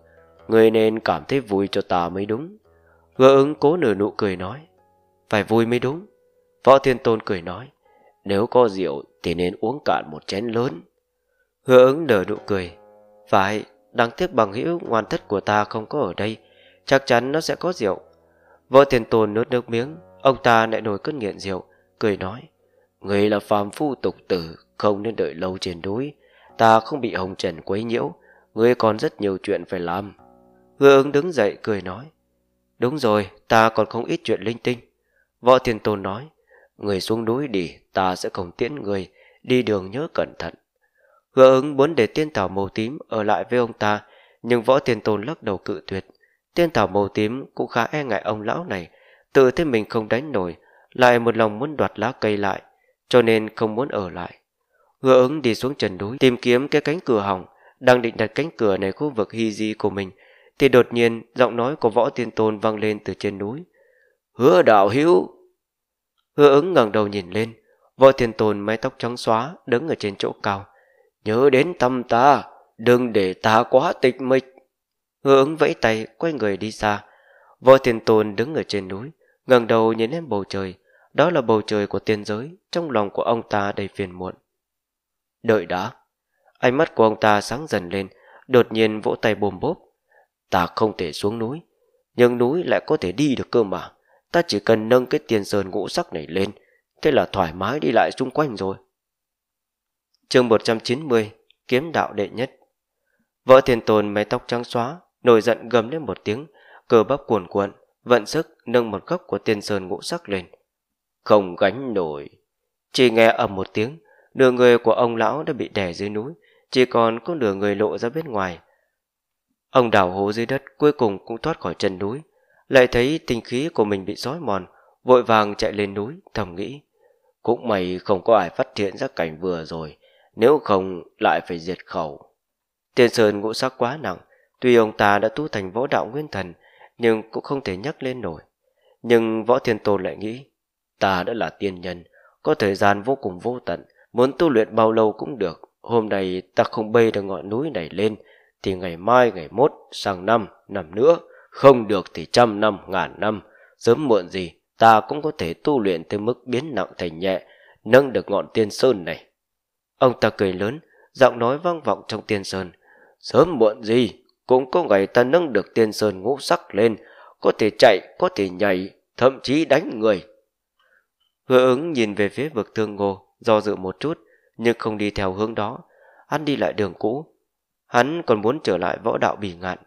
Người nên cảm thấy vui cho ta mới đúng. Gỡ ứng cố nở nụ cười nói. Phải vui mới đúng. Võ Thiên Tôn cười nói, nếu có rượu thì nên uống cạn một chén lớn. Hứa ứng nở nụ cười, phải, đáng tiếc bằng hữu ngoan thất của ta không có ở đây, chắc chắn nó sẽ có rượu. Võ Thiên Tôn nuốt nước miếng, ông ta lại nổi cơn nghiện rượu, cười nói, người là phàm phu tục tử, không nên đợi lâu trên núi, ta không bị hồng trần quấy nhiễu, người còn rất nhiều chuyện phải làm. Hứa ứng đứng dậy cười nói, đúng rồi, ta còn không ít chuyện linh tinh. Võ Thiên Tôn nói, Người xuống núi đi, ta sẽ không tiễn người, đi đường nhớ cẩn thận. Hứa ứng muốn để tiên tảo màu tím ở lại với ông ta, nhưng võ tiên tôn lắc đầu cự tuyệt. Tiên tảo màu tím cũng khá e ngại ông lão này, tự thấy mình không đánh nổi, lại một lòng muốn đoạt lá cây lại, cho nên không muốn ở lại. Hứa ứng đi xuống trần núi tìm kiếm cái cánh cửa hỏng, đang định đặt cánh cửa này khu vực hy di của mình, thì đột nhiên giọng nói của võ tiên tôn vang lên từ trên núi. Hứa đạo hữu Hứa ứng ngẩng đầu nhìn lên, võ thiên tôn mái tóc trắng xóa, đứng ở trên chỗ cao. Nhớ đến tâm ta, đừng để ta quá tịch mịch. Hứa ứng vẫy tay, quay người đi xa. Võ thiên tôn đứng ở trên núi, ngẩng đầu nhìn lên bầu trời. Đó là bầu trời của tiên giới, trong lòng của ông ta đầy phiền muộn. Đợi đã. Ánh mắt của ông ta sáng dần lên, đột nhiên vỗ tay bồm bốp. Ta không thể xuống núi, nhưng núi lại có thể đi được cơ mà ta chỉ cần nâng cái tiền sơn ngũ sắc này lên, thế là thoải mái đi lại xung quanh rồi. chương 190, kiếm đạo đệ nhất. vợ thiền tồn mái tóc trắng xóa, nổi giận gầm lên một tiếng, cờ bắp cuồn cuộn, vận sức nâng một góc của tiền sơn ngũ sắc lên. Không gánh nổi. Chỉ nghe ầm một tiếng, nửa người của ông lão đã bị đè dưới núi, chỉ còn có nửa người lộ ra bên ngoài. Ông đảo hố dưới đất cuối cùng cũng thoát khỏi chân núi, lại thấy tinh khí của mình bị rối mòn, vội vàng chạy lên núi, thầm nghĩ. Cũng mày không có ai phát hiện ra cảnh vừa rồi, nếu không lại phải diệt khẩu. Tiên Sơn ngũ sắc quá nặng, tuy ông ta đã tu thành võ đạo nguyên thần, nhưng cũng không thể nhắc lên nổi. Nhưng võ thiên tôn lại nghĩ, ta đã là tiên nhân, có thời gian vô cùng vô tận, muốn tu luyện bao lâu cũng được. Hôm nay ta không bê được ngọn núi này lên, thì ngày mai, ngày mốt, sang năm, năm nữa, không được thì trăm năm ngàn năm Sớm muộn gì ta cũng có thể tu luyện tới mức biến nặng thành nhẹ Nâng được ngọn tiên sơn này Ông ta cười lớn Giọng nói vang vọng trong tiên sơn Sớm muộn gì Cũng có ngày ta nâng được tiên sơn ngũ sắc lên Có thể chạy, có thể nhảy Thậm chí đánh người Hứa ứng nhìn về phía vực thương ngô Do dự một chút Nhưng không đi theo hướng đó Hắn đi lại đường cũ Hắn còn muốn trở lại võ đạo bì ngạn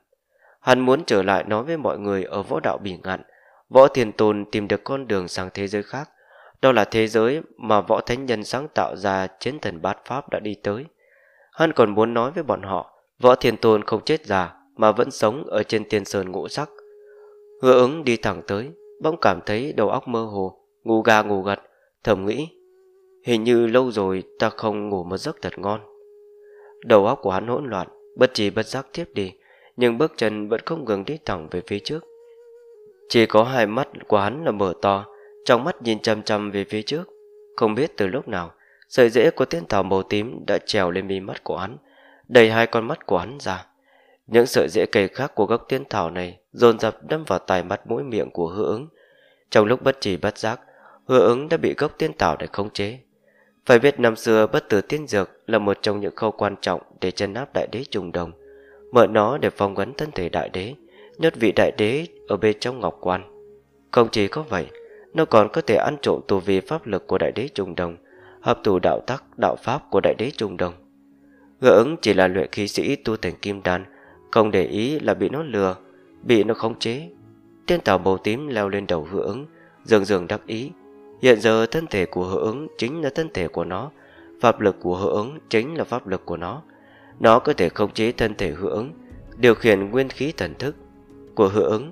Hắn muốn trở lại nói với mọi người ở võ đạo bỉ ngạn, võ thiền tôn tìm được con đường sang thế giới khác. Đó là thế giới mà võ thánh nhân sáng tạo ra chiến thần bát pháp đã đi tới. Hắn còn muốn nói với bọn họ, võ thiền tôn không chết già mà vẫn sống ở trên tiên sơn ngũ sắc. Hứa ứng đi thẳng tới, bỗng cảm thấy đầu óc mơ hồ, ngu gà ngủ gật, thầm nghĩ. Hình như lâu rồi ta không ngủ một giấc thật ngon. Đầu óc của hắn hỗn loạn, bất trí bất giác tiếp đi nhưng bước chân vẫn không ngừng đi thẳng về phía trước. Chỉ có hai mắt của hắn là mở to, trong mắt nhìn chăm chăm về phía trước. Không biết từ lúc nào, sợi rễ của tiên thảo màu tím đã trèo lên mi mắt của hắn, đầy hai con mắt của hắn ra. Những sợi rễ cây khác của gốc tiên thảo này dồn dập đâm vào tai mắt mũi miệng của hứa ứng. Trong lúc bất chỉ bất giác, hứa ứng đã bị gốc tiên thảo để khống chế. Phải biết năm xưa bất tử tiên dược là một trong những khâu quan trọng để chân áp đại đế trùng đồng mở nó để phong ấn thân thể đại đế, nhất vị đại đế ở bên trong ngọc quan. Không chỉ có vậy, nó còn có thể ăn trộm tù vi pháp lực của đại đế trùng đồng, hợp tù đạo tắc đạo pháp của đại đế trùng đồng. Ngựa ứng chỉ là luyện khí sĩ tu thành kim đan, không để ý là bị nó lừa, bị nó khống chế. tên tàu màu tím leo lên đầu hữu ứng, dường dường đắc ý. Hiện giờ thân thể của hữu ứng chính là thân thể của nó, pháp lực của hữu ứng chính là pháp lực của nó. Nó có thể khống chế thân thể hữu ứng, điều khiển nguyên khí thần thức của hữu ứng,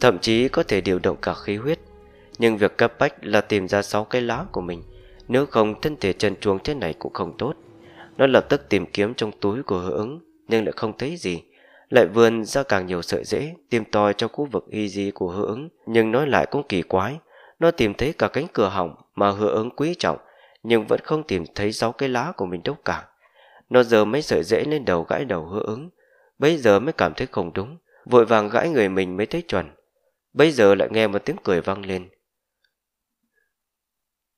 thậm chí có thể điều động cả khí huyết. Nhưng việc cấp bách là tìm ra sáu cái lá của mình, nếu không thân thể trần chuông thế này cũng không tốt. Nó lập tức tìm kiếm trong túi của hữu ứng, nhưng lại không thấy gì. Lại vươn ra càng nhiều sợi rễ, tìm tòi cho khu vực y di của hữu ứng, nhưng nói lại cũng kỳ quái. Nó tìm thấy cả cánh cửa hỏng mà hữu ứng quý trọng, nhưng vẫn không tìm thấy sáu cái lá của mình đâu cả. Nó giờ mấy sợi dễ lên đầu gãi đầu hứa ứng Bây giờ mới cảm thấy không đúng Vội vàng gãi người mình mới thấy chuẩn Bây giờ lại nghe một tiếng cười vang lên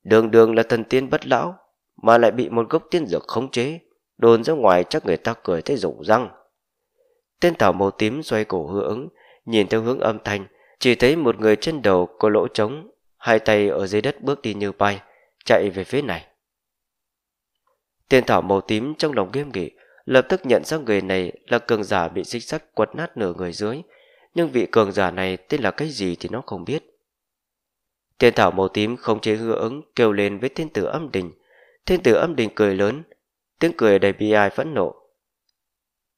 Đường đường là thần tiên bất lão Mà lại bị một gốc tiên dược khống chế Đồn ra ngoài chắc người ta cười thấy rụng răng Tên tảo màu tím xoay cổ hứa ứng Nhìn theo hướng âm thanh Chỉ thấy một người trên đầu có lỗ trống Hai tay ở dưới đất bước đi như bay Chạy về phía này Tiên thảo màu tím trong lòng nghiêm nghị, lập tức nhận ra người này là cường giả bị xích sắt quật nát nửa người dưới, nhưng vị cường giả này tên là cái gì thì nó không biết. Tiên thảo màu tím không chế hứa ứng kêu lên với thiên tử âm đình. Thiên tử âm đình cười lớn, tiếng cười đầy bi ai phẫn nộ.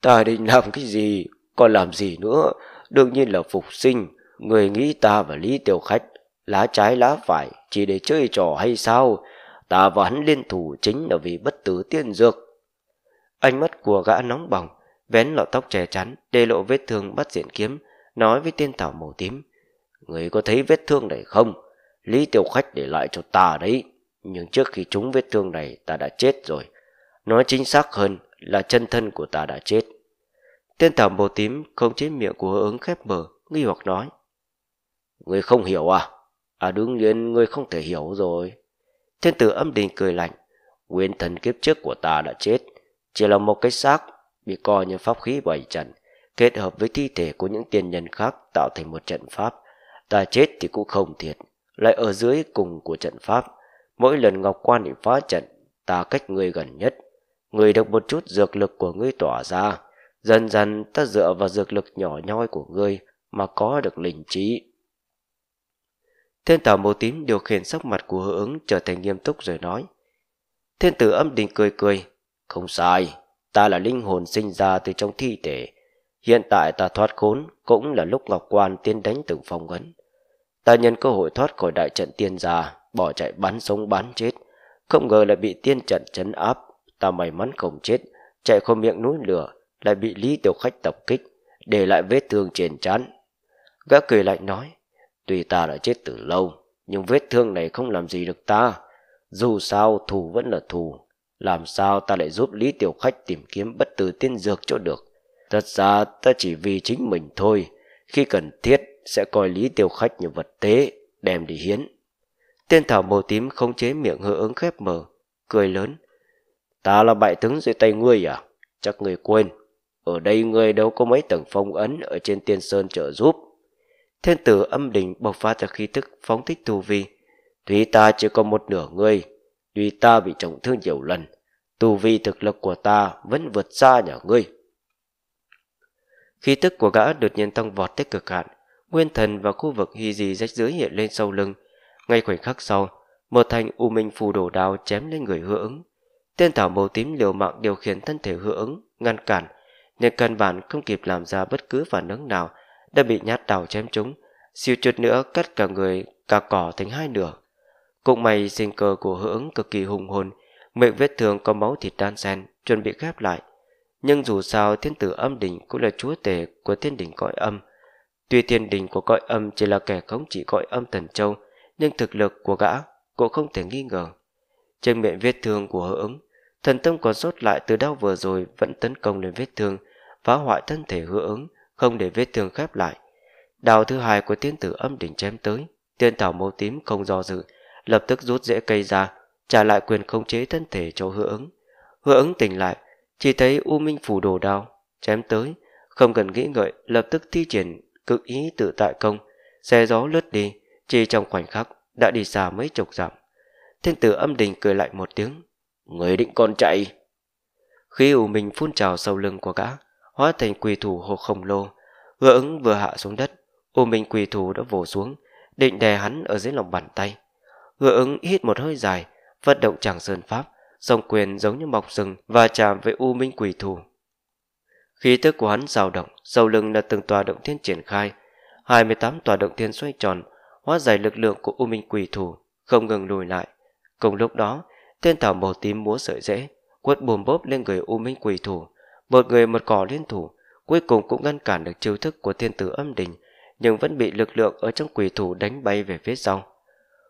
Ta định làm cái gì, còn làm gì nữa, đương nhiên là phục sinh, người nghĩ ta và Lý Tiểu Khách, lá trái lá phải, chỉ để chơi trò hay sao, ta và hắn liên thủ chính là vì bất tử tiên dược. Ánh mắt của gã nóng bỏng, vén lọ tóc che chắn, để lộ vết thương bắt diện kiếm, nói với tiên tảo màu tím. Người có thấy vết thương này không? Lý tiểu khách để lại cho ta đấy. Nhưng trước khi trúng vết thương này ta đã chết rồi. Nói chính xác hơn là chân thân của ta đã chết. tiên tảo màu tím không chế miệng của ứng khép mở, nghi hoặc nói. Người không hiểu à? À đương nhiên người không thể hiểu rồi. Thiên tử âm đình cười lạnh. Nguyên thần kiếp trước của ta đã chết. Chỉ là một cái xác bị coi như pháp khí bảy trận. Kết hợp với thi thể của những tiền nhân khác tạo thành một trận pháp. Ta chết thì cũng không thiệt. Lại ở dưới cùng của trận pháp. Mỗi lần Ngọc Quan bị phá trận, ta cách người gần nhất. Người được một chút dược lực của ngươi tỏa ra. Dần dần ta dựa vào dược lực nhỏ nhoi của ngươi mà có được linh trí. Thiên tả màu tím điều khiển sắc mặt của hứa ứng trở thành nghiêm túc rồi nói. Thiên tử âm đình cười cười. Không sai, ta là linh hồn sinh ra từ trong thi thể. Hiện tại ta thoát khốn cũng là lúc Ngọc Quan tiến đánh từng phong ấn. Ta nhân cơ hội thoát khỏi đại trận tiên già bỏ chạy bắn sống bắn chết. Không ngờ lại bị tiên trận chấn áp, ta may mắn không chết, chạy khỏi miệng núi lửa, lại bị Lý Tiểu Khách tập kích, để lại vết thương trên trán. Gã cười lạnh nói, Tuy ta đã chết từ lâu, nhưng vết thương này không làm gì được ta. Dù sao, thù vẫn là thù. Làm sao ta lại giúp Lý Tiểu Khách tìm kiếm bất tử tiên dược cho được? Thật ra ta chỉ vì chính mình thôi. Khi cần thiết, sẽ coi Lý Tiểu Khách như vật tế, đem đi hiến. Tên thảo màu tím không chế miệng hứa ứng khép mở, cười lớn. Ta là bại tướng dưới tay ngươi à? Chắc ngươi quên. Ở đây ngươi đâu có mấy tầng phong ấn ở trên tiên sơn trợ giúp. Thiên tử âm đỉnh bộc phát ra khí thức phóng thích tu vi. Tuy ta chỉ còn một nửa người, tuy ta bị trọng thương nhiều lần, tu vi thực lực của ta vẫn vượt xa nhà ngươi. Khí thức của gã đột nhiên tăng vọt tới cực hạn, nguyên thần và khu vực hy di rách dưới hiện lên sau lưng. Ngay khoảnh khắc sau, một thanh u minh phù đổ đao chém lên người hứa ứng. Tên thảo màu tím liều mạng điều khiển thân thể hứa ứng, ngăn cản, nhưng căn bản không kịp làm ra bất cứ phản ứng nào đã bị nhát đào chém trúng, siêu chuột nữa cắt cả người, cả cỏ thành hai nửa. Cũng may sinh cờ của hưởng cực kỳ hùng hồn, miệng vết thương có máu thịt đan xen, chuẩn bị khép lại. Nhưng dù sao thiên tử âm đình cũng là chúa tể của thiên đình cõi âm. Tuy thiên đình của cõi âm chỉ là kẻ không chỉ cõi âm thần châu, nhưng thực lực của gã cũng không thể nghi ngờ. Trên miệng vết thương của hưởng, thần tâm còn sót lại từ đau vừa rồi vẫn tấn công lên vết thương, phá hoại thân thể hưởng, không để vết thương khép lại. Đào thứ hai của tiên tử âm đỉnh chém tới, tiên thảo màu tím không do dự, lập tức rút rễ cây ra, trả lại quyền khống chế thân thể cho hứa ứng. Hứa ứng tỉnh lại, chỉ thấy U Minh phủ đồ đao, chém tới, không cần nghĩ ngợi, lập tức thi triển cực ý tự tại công, xe gió lướt đi, chỉ trong khoảnh khắc đã đi xa mấy chục dặm. Thiên tử âm đình cười lại một tiếng, người định còn chạy. Khi U Minh phun trào sau lưng của gã, hóa thành quỳ thủ hồ khổng lồ gỡ ứng vừa hạ xuống đất ôm minh quỳ thủ đã vồ xuống định đè hắn ở dưới lòng bàn tay gỡ ứng hít một hơi dài vận động tràng sơn pháp dòng quyền giống như mọc rừng và chạm với u minh quỳ thủ khí tức của hắn dao động sau lưng là từng tòa động thiên triển khai 28 tòa động thiên xoay tròn hóa giải lực lượng của u minh quỳ thủ không ngừng lùi lại cùng lúc đó tên thảo màu tím múa sợi rễ quất bùm bốp lên người u minh quỳ thủ một người một cỏ liên thủ cuối cùng cũng ngăn cản được chiêu thức của thiên tử âm đình nhưng vẫn bị lực lượng ở trong quỷ thủ đánh bay về phía sau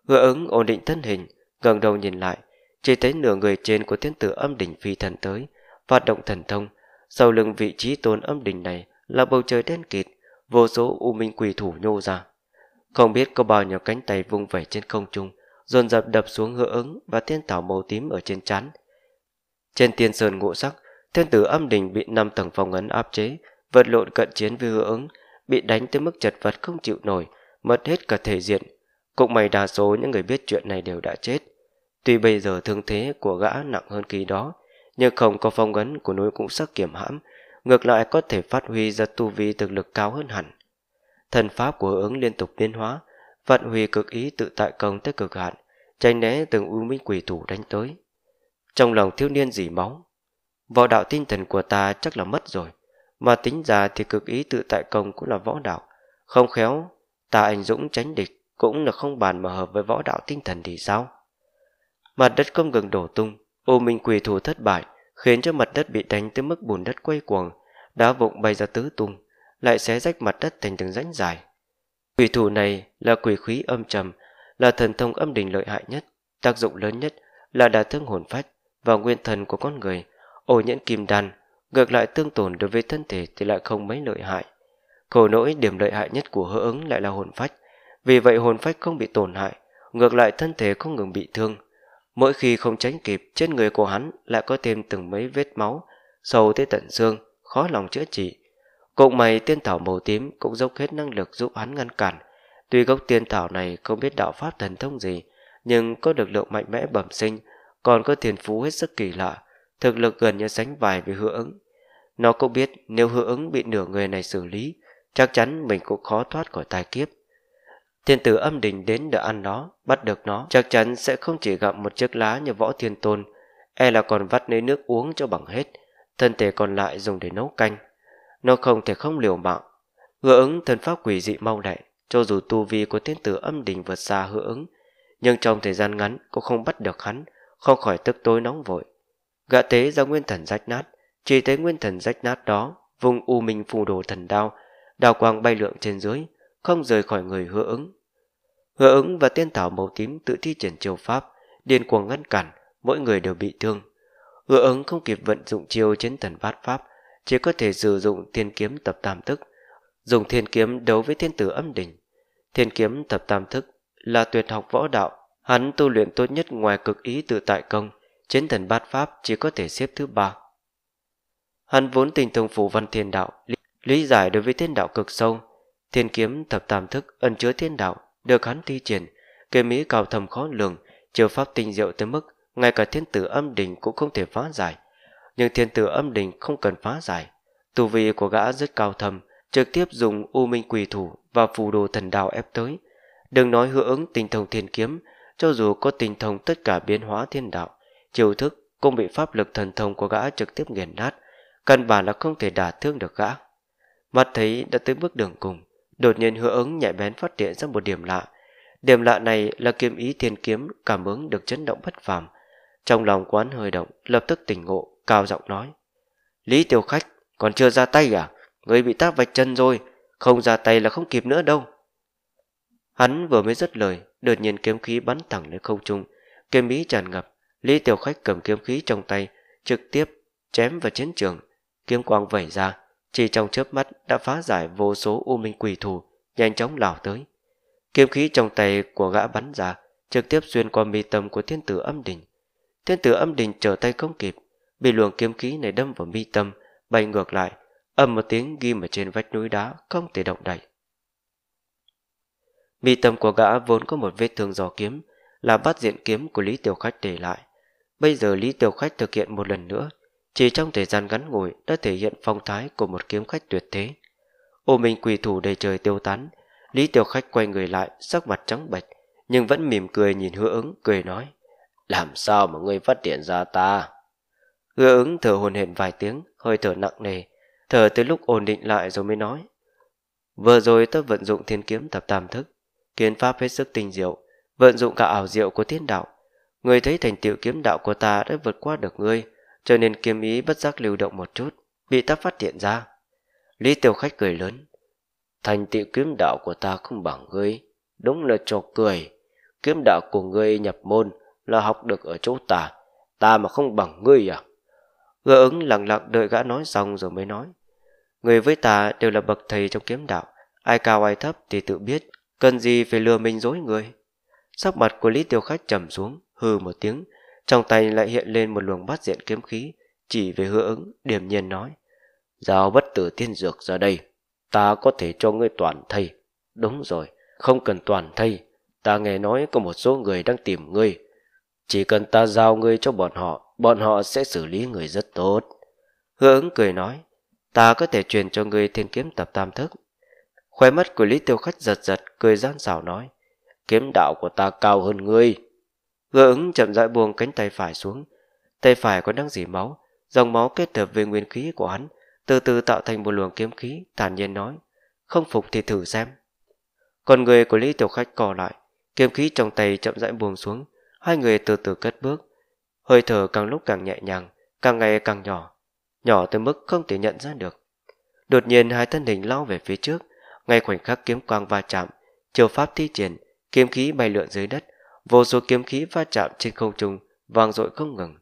hứa ứng ổn định thân hình gần đầu nhìn lại chỉ thấy nửa người trên của thiên tử âm đình phi thần tới hoạt động thần thông sau lưng vị trí tôn âm đình này là bầu trời đen kịt vô số u minh quỷ thủ nhô ra không biết có bao nhiêu cánh tay vung vẩy trên không trung dồn dập đập xuống hứa ứng và thiên thảo màu tím ở trên chắn trên tiên sơn ngộ sắc Thiên tử âm đình bị năm tầng phong ấn áp chế, vật lộn cận chiến với hứa ứng, bị đánh tới mức chật vật không chịu nổi, mất hết cả thể diện. Cũng may đa số những người biết chuyện này đều đã chết. Tuy bây giờ thương thế của gã nặng hơn kỳ đó, nhưng không có phong ấn của núi cũng sắc kiểm hãm, ngược lại có thể phát huy ra tu vi thực lực cao hơn hẳn. Thần pháp của ứng liên tục biến hóa, vận huy cực ý tự tại công tới cực hạn, tránh né từng u minh quỷ thủ đánh tới. Trong lòng thiếu niên dỉ máu, Võ đạo tinh thần của ta chắc là mất rồi Mà tính ra thì cực ý tự tại công cũng là võ đạo Không khéo Ta anh dũng tránh địch Cũng là không bàn mà hợp với võ đạo tinh thần thì sao Mặt đất công ngừng đổ tung Ô Minh quỳ thủ thất bại Khiến cho mặt đất bị đánh tới mức bùn đất quay cuồng Đá vụng bay ra tứ tung Lại xé rách mặt đất thành từng rãnh dài Quỷ thủ này là quỷ khí âm trầm Là thần thông âm đình lợi hại nhất Tác dụng lớn nhất là đả thương hồn phách Và nguyên thần của con người Ô nhẫn kim đan ngược lại tương tổn đối với thân thể thì lại không mấy lợi hại. Khổ nỗi điểm lợi hại nhất của hỡ ứng lại là hồn phách. Vì vậy hồn phách không bị tổn hại, ngược lại thân thể không ngừng bị thương. Mỗi khi không tránh kịp, trên người của hắn lại có thêm từng mấy vết máu, sâu tới tận xương, khó lòng chữa trị. Cộng mày tiên thảo màu tím cũng dốc hết năng lực giúp hắn ngăn cản. Tuy gốc tiên thảo này không biết đạo pháp thần thông gì, nhưng có lực lượng mạnh mẽ bẩm sinh, còn có thiền phú hết sức kỳ lạ thực lực gần như sánh vai với hứa ứng. Nó cũng biết nếu hứa ứng bị nửa người này xử lý, chắc chắn mình cũng khó thoát khỏi tai kiếp. Thiên tử âm đình đến đỡ ăn nó, bắt được nó, chắc chắn sẽ không chỉ gặm một chiếc lá như võ thiên tôn, e là còn vắt lấy nước uống cho bằng hết, thân thể còn lại dùng để nấu canh. Nó không thể không liều mạng. Hứa ứng thần pháp quỷ dị mau lẹ, cho dù tu vi của thiên tử âm đình vượt xa hứa ứng, nhưng trong thời gian ngắn cũng không bắt được hắn, không khỏi tức tối nóng vội. Gã tế ra nguyên thần rách nát, chỉ thấy nguyên thần rách nát đó, vùng u minh phù đồ thần đao, đào quang bay lượn trên dưới, không rời khỏi người hứa ứng. Hứa ứng và tiên thảo màu tím tự thi triển chiêu pháp, điên cuồng ngăn cản, mỗi người đều bị thương. Hứa ứng không kịp vận dụng chiêu chiến thần bát pháp, chỉ có thể sử dụng thiên kiếm tập tam thức, dùng thiên kiếm đấu với thiên tử âm đỉnh. Thiên kiếm tập tam thức là tuyệt học võ đạo, hắn tu luyện tốt nhất ngoài cực ý tự tại công – chiến thần bát pháp chỉ có thể xếp thứ ba. Hắn vốn tình thông phủ văn thiên đạo, lý giải đối với thiên đạo cực sâu, thiên kiếm thập tam thức ẩn chứa thiên đạo, được hắn thi triển, kế mỹ cao thầm khó lường, chiêu pháp tinh diệu tới mức ngay cả thiên tử âm đình cũng không thể phá giải. Nhưng thiên tử âm đình không cần phá giải, tu vị của gã rất cao thầm, trực tiếp dùng u minh quỳ thủ và phù đồ thần đạo ép tới. Đừng nói hưởng ứng tinh thông thiên kiếm, cho dù có tinh thông tất cả biến hóa thiên đạo, chiêu thức cũng bị pháp lực thần thông của gã trực tiếp nghiền nát, căn bản là không thể đả thương được gã. Mắt thấy đã tới bước đường cùng, đột nhiên hứa ứng nhạy bén phát hiện ra một điểm lạ. Điểm lạ này là kiếm ý thiên kiếm cảm ứng được chấn động bất phàm. Trong lòng quán hơi động, lập tức tỉnh ngộ, cao giọng nói. Lý tiểu khách, còn chưa ra tay à? Người bị tác vạch chân rồi, không ra tay là không kịp nữa đâu. Hắn vừa mới dứt lời, đột nhiên kiếm khí bắn thẳng lên không trung, kiếm ý tràn ngập, Lý Tiểu Khách cầm kiếm khí trong tay, trực tiếp chém vào chiến trường, kiếm quang vẩy ra, chỉ trong chớp mắt đã phá giải vô số u minh quỷ thù, nhanh chóng lảo tới. Kiếm khí trong tay của gã bắn ra, trực tiếp xuyên qua mi tâm của thiên tử âm đình. Thiên tử âm đình trở tay không kịp, bị luồng kiếm khí này đâm vào mi tâm, bay ngược lại, ầm một tiếng ghim ở trên vách núi đá, không thể động đậy. Mi tâm của gã vốn có một vết thương giò kiếm, là bát diện kiếm của Lý Tiểu Khách để lại. Bây giờ Lý Tiêu Khách thực hiện một lần nữa, chỉ trong thời gian ngắn ngủi đã thể hiện phong thái của một kiếm khách tuyệt thế. Ô Minh quỳ thủ đầy trời tiêu tán, Lý Tiêu Khách quay người lại, sắc mặt trắng bệch, nhưng vẫn mỉm cười nhìn hứa ứng, cười nói. Làm sao mà ngươi phát hiện ra ta? Hứa ứng thở hồn hển vài tiếng, hơi thở nặng nề, thở tới lúc ổn định lại rồi mới nói. Vừa rồi ta vận dụng thiên kiếm thập tam thức, kiến pháp hết sức tinh diệu, vận dụng cả ảo diệu của thiên đạo, Người thấy thành tựu kiếm đạo của ta đã vượt qua được ngươi, cho nên kiếm ý bất giác lưu động một chút, bị ta phát hiện ra. Lý tiểu Khách cười lớn. Thành tựu kiếm đạo của ta không bằng ngươi, đúng là trò cười. Kiếm đạo của ngươi nhập môn là học được ở chỗ ta, ta mà không bằng ngươi à? Gã ứng lặng lặng đợi gã nói xong rồi mới nói. Người với ta đều là bậc thầy trong kiếm đạo, ai cao ai thấp thì tự biết, cần gì phải lừa mình dối người. Sắc mặt của Lý tiểu Khách trầm xuống, hừ một tiếng, trong tay lại hiện lên một luồng bát diện kiếm khí, chỉ về hứa ứng, điềm nhiên nói. Giao bất tử tiên dược ra đây, ta có thể cho ngươi toàn thây. Đúng rồi, không cần toàn thây, ta nghe nói có một số người đang tìm ngươi. Chỉ cần ta giao ngươi cho bọn họ, bọn họ sẽ xử lý người rất tốt. Hứa ứng cười nói, ta có thể truyền cho ngươi thiên kiếm tập tam thức. Khoe mắt của Lý Tiêu Khách giật giật, cười gian xảo nói, kiếm đạo của ta cao hơn ngươi, Ngựa ứng chậm rãi buông cánh tay phải xuống. Tay phải có đang dỉ máu, dòng máu kết hợp với nguyên khí của hắn, từ từ tạo thành một luồng kiếm khí, thản nhiên nói. Không phục thì thử xem. Còn người của Lý Tiểu Khách cò lại, kiếm khí trong tay chậm rãi buông xuống, hai người từ từ cất bước. Hơi thở càng lúc càng nhẹ nhàng, càng ngày càng nhỏ, nhỏ tới mức không thể nhận ra được. Đột nhiên hai thân hình lao về phía trước, ngay khoảnh khắc kiếm quang va chạm, chiều pháp thi triển, kiếm khí bay lượn dưới đất, vô số kiếm khí va chạm trên không trung vang dội không ngừng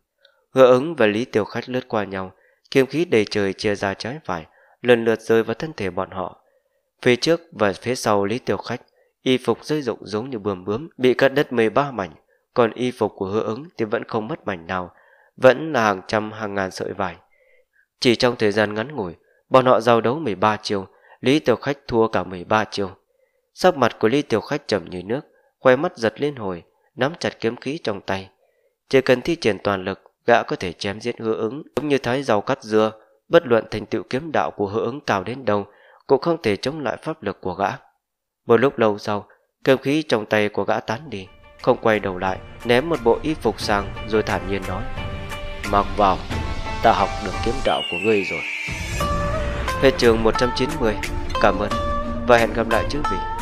hứa ứng và lý tiểu khách lướt qua nhau kiếm khí đầy trời chia ra trái phải lần lượt rơi vào thân thể bọn họ phía trước và phía sau lý tiểu khách y phục rơi rụng giống như bươm bướm bị cắt đất ba mảnh còn y phục của hứa ứng thì vẫn không mất mảnh nào vẫn là hàng trăm hàng ngàn sợi vải chỉ trong thời gian ngắn ngủi bọn họ giao đấu 13 chiều lý tiểu khách thua cả 13 chiều sắc mặt của lý tiểu khách trầm như nước khoe mắt giật liên hồi nắm chặt kiếm khí trong tay. Chỉ cần thi triển toàn lực, gã có thể chém giết hứa ứng, giống như thái rau cắt dưa, bất luận thành tựu kiếm đạo của hứa ứng cao đến đâu, cũng không thể chống lại pháp lực của gã. Một lúc lâu sau, kiếm khí trong tay của gã tán đi, không quay đầu lại, ném một bộ y phục sang rồi thản nhiên nói. Mặc vào, ta học được kiếm đạo của ngươi rồi. Hết trường 190, cảm ơn và hẹn gặp lại chứ vị.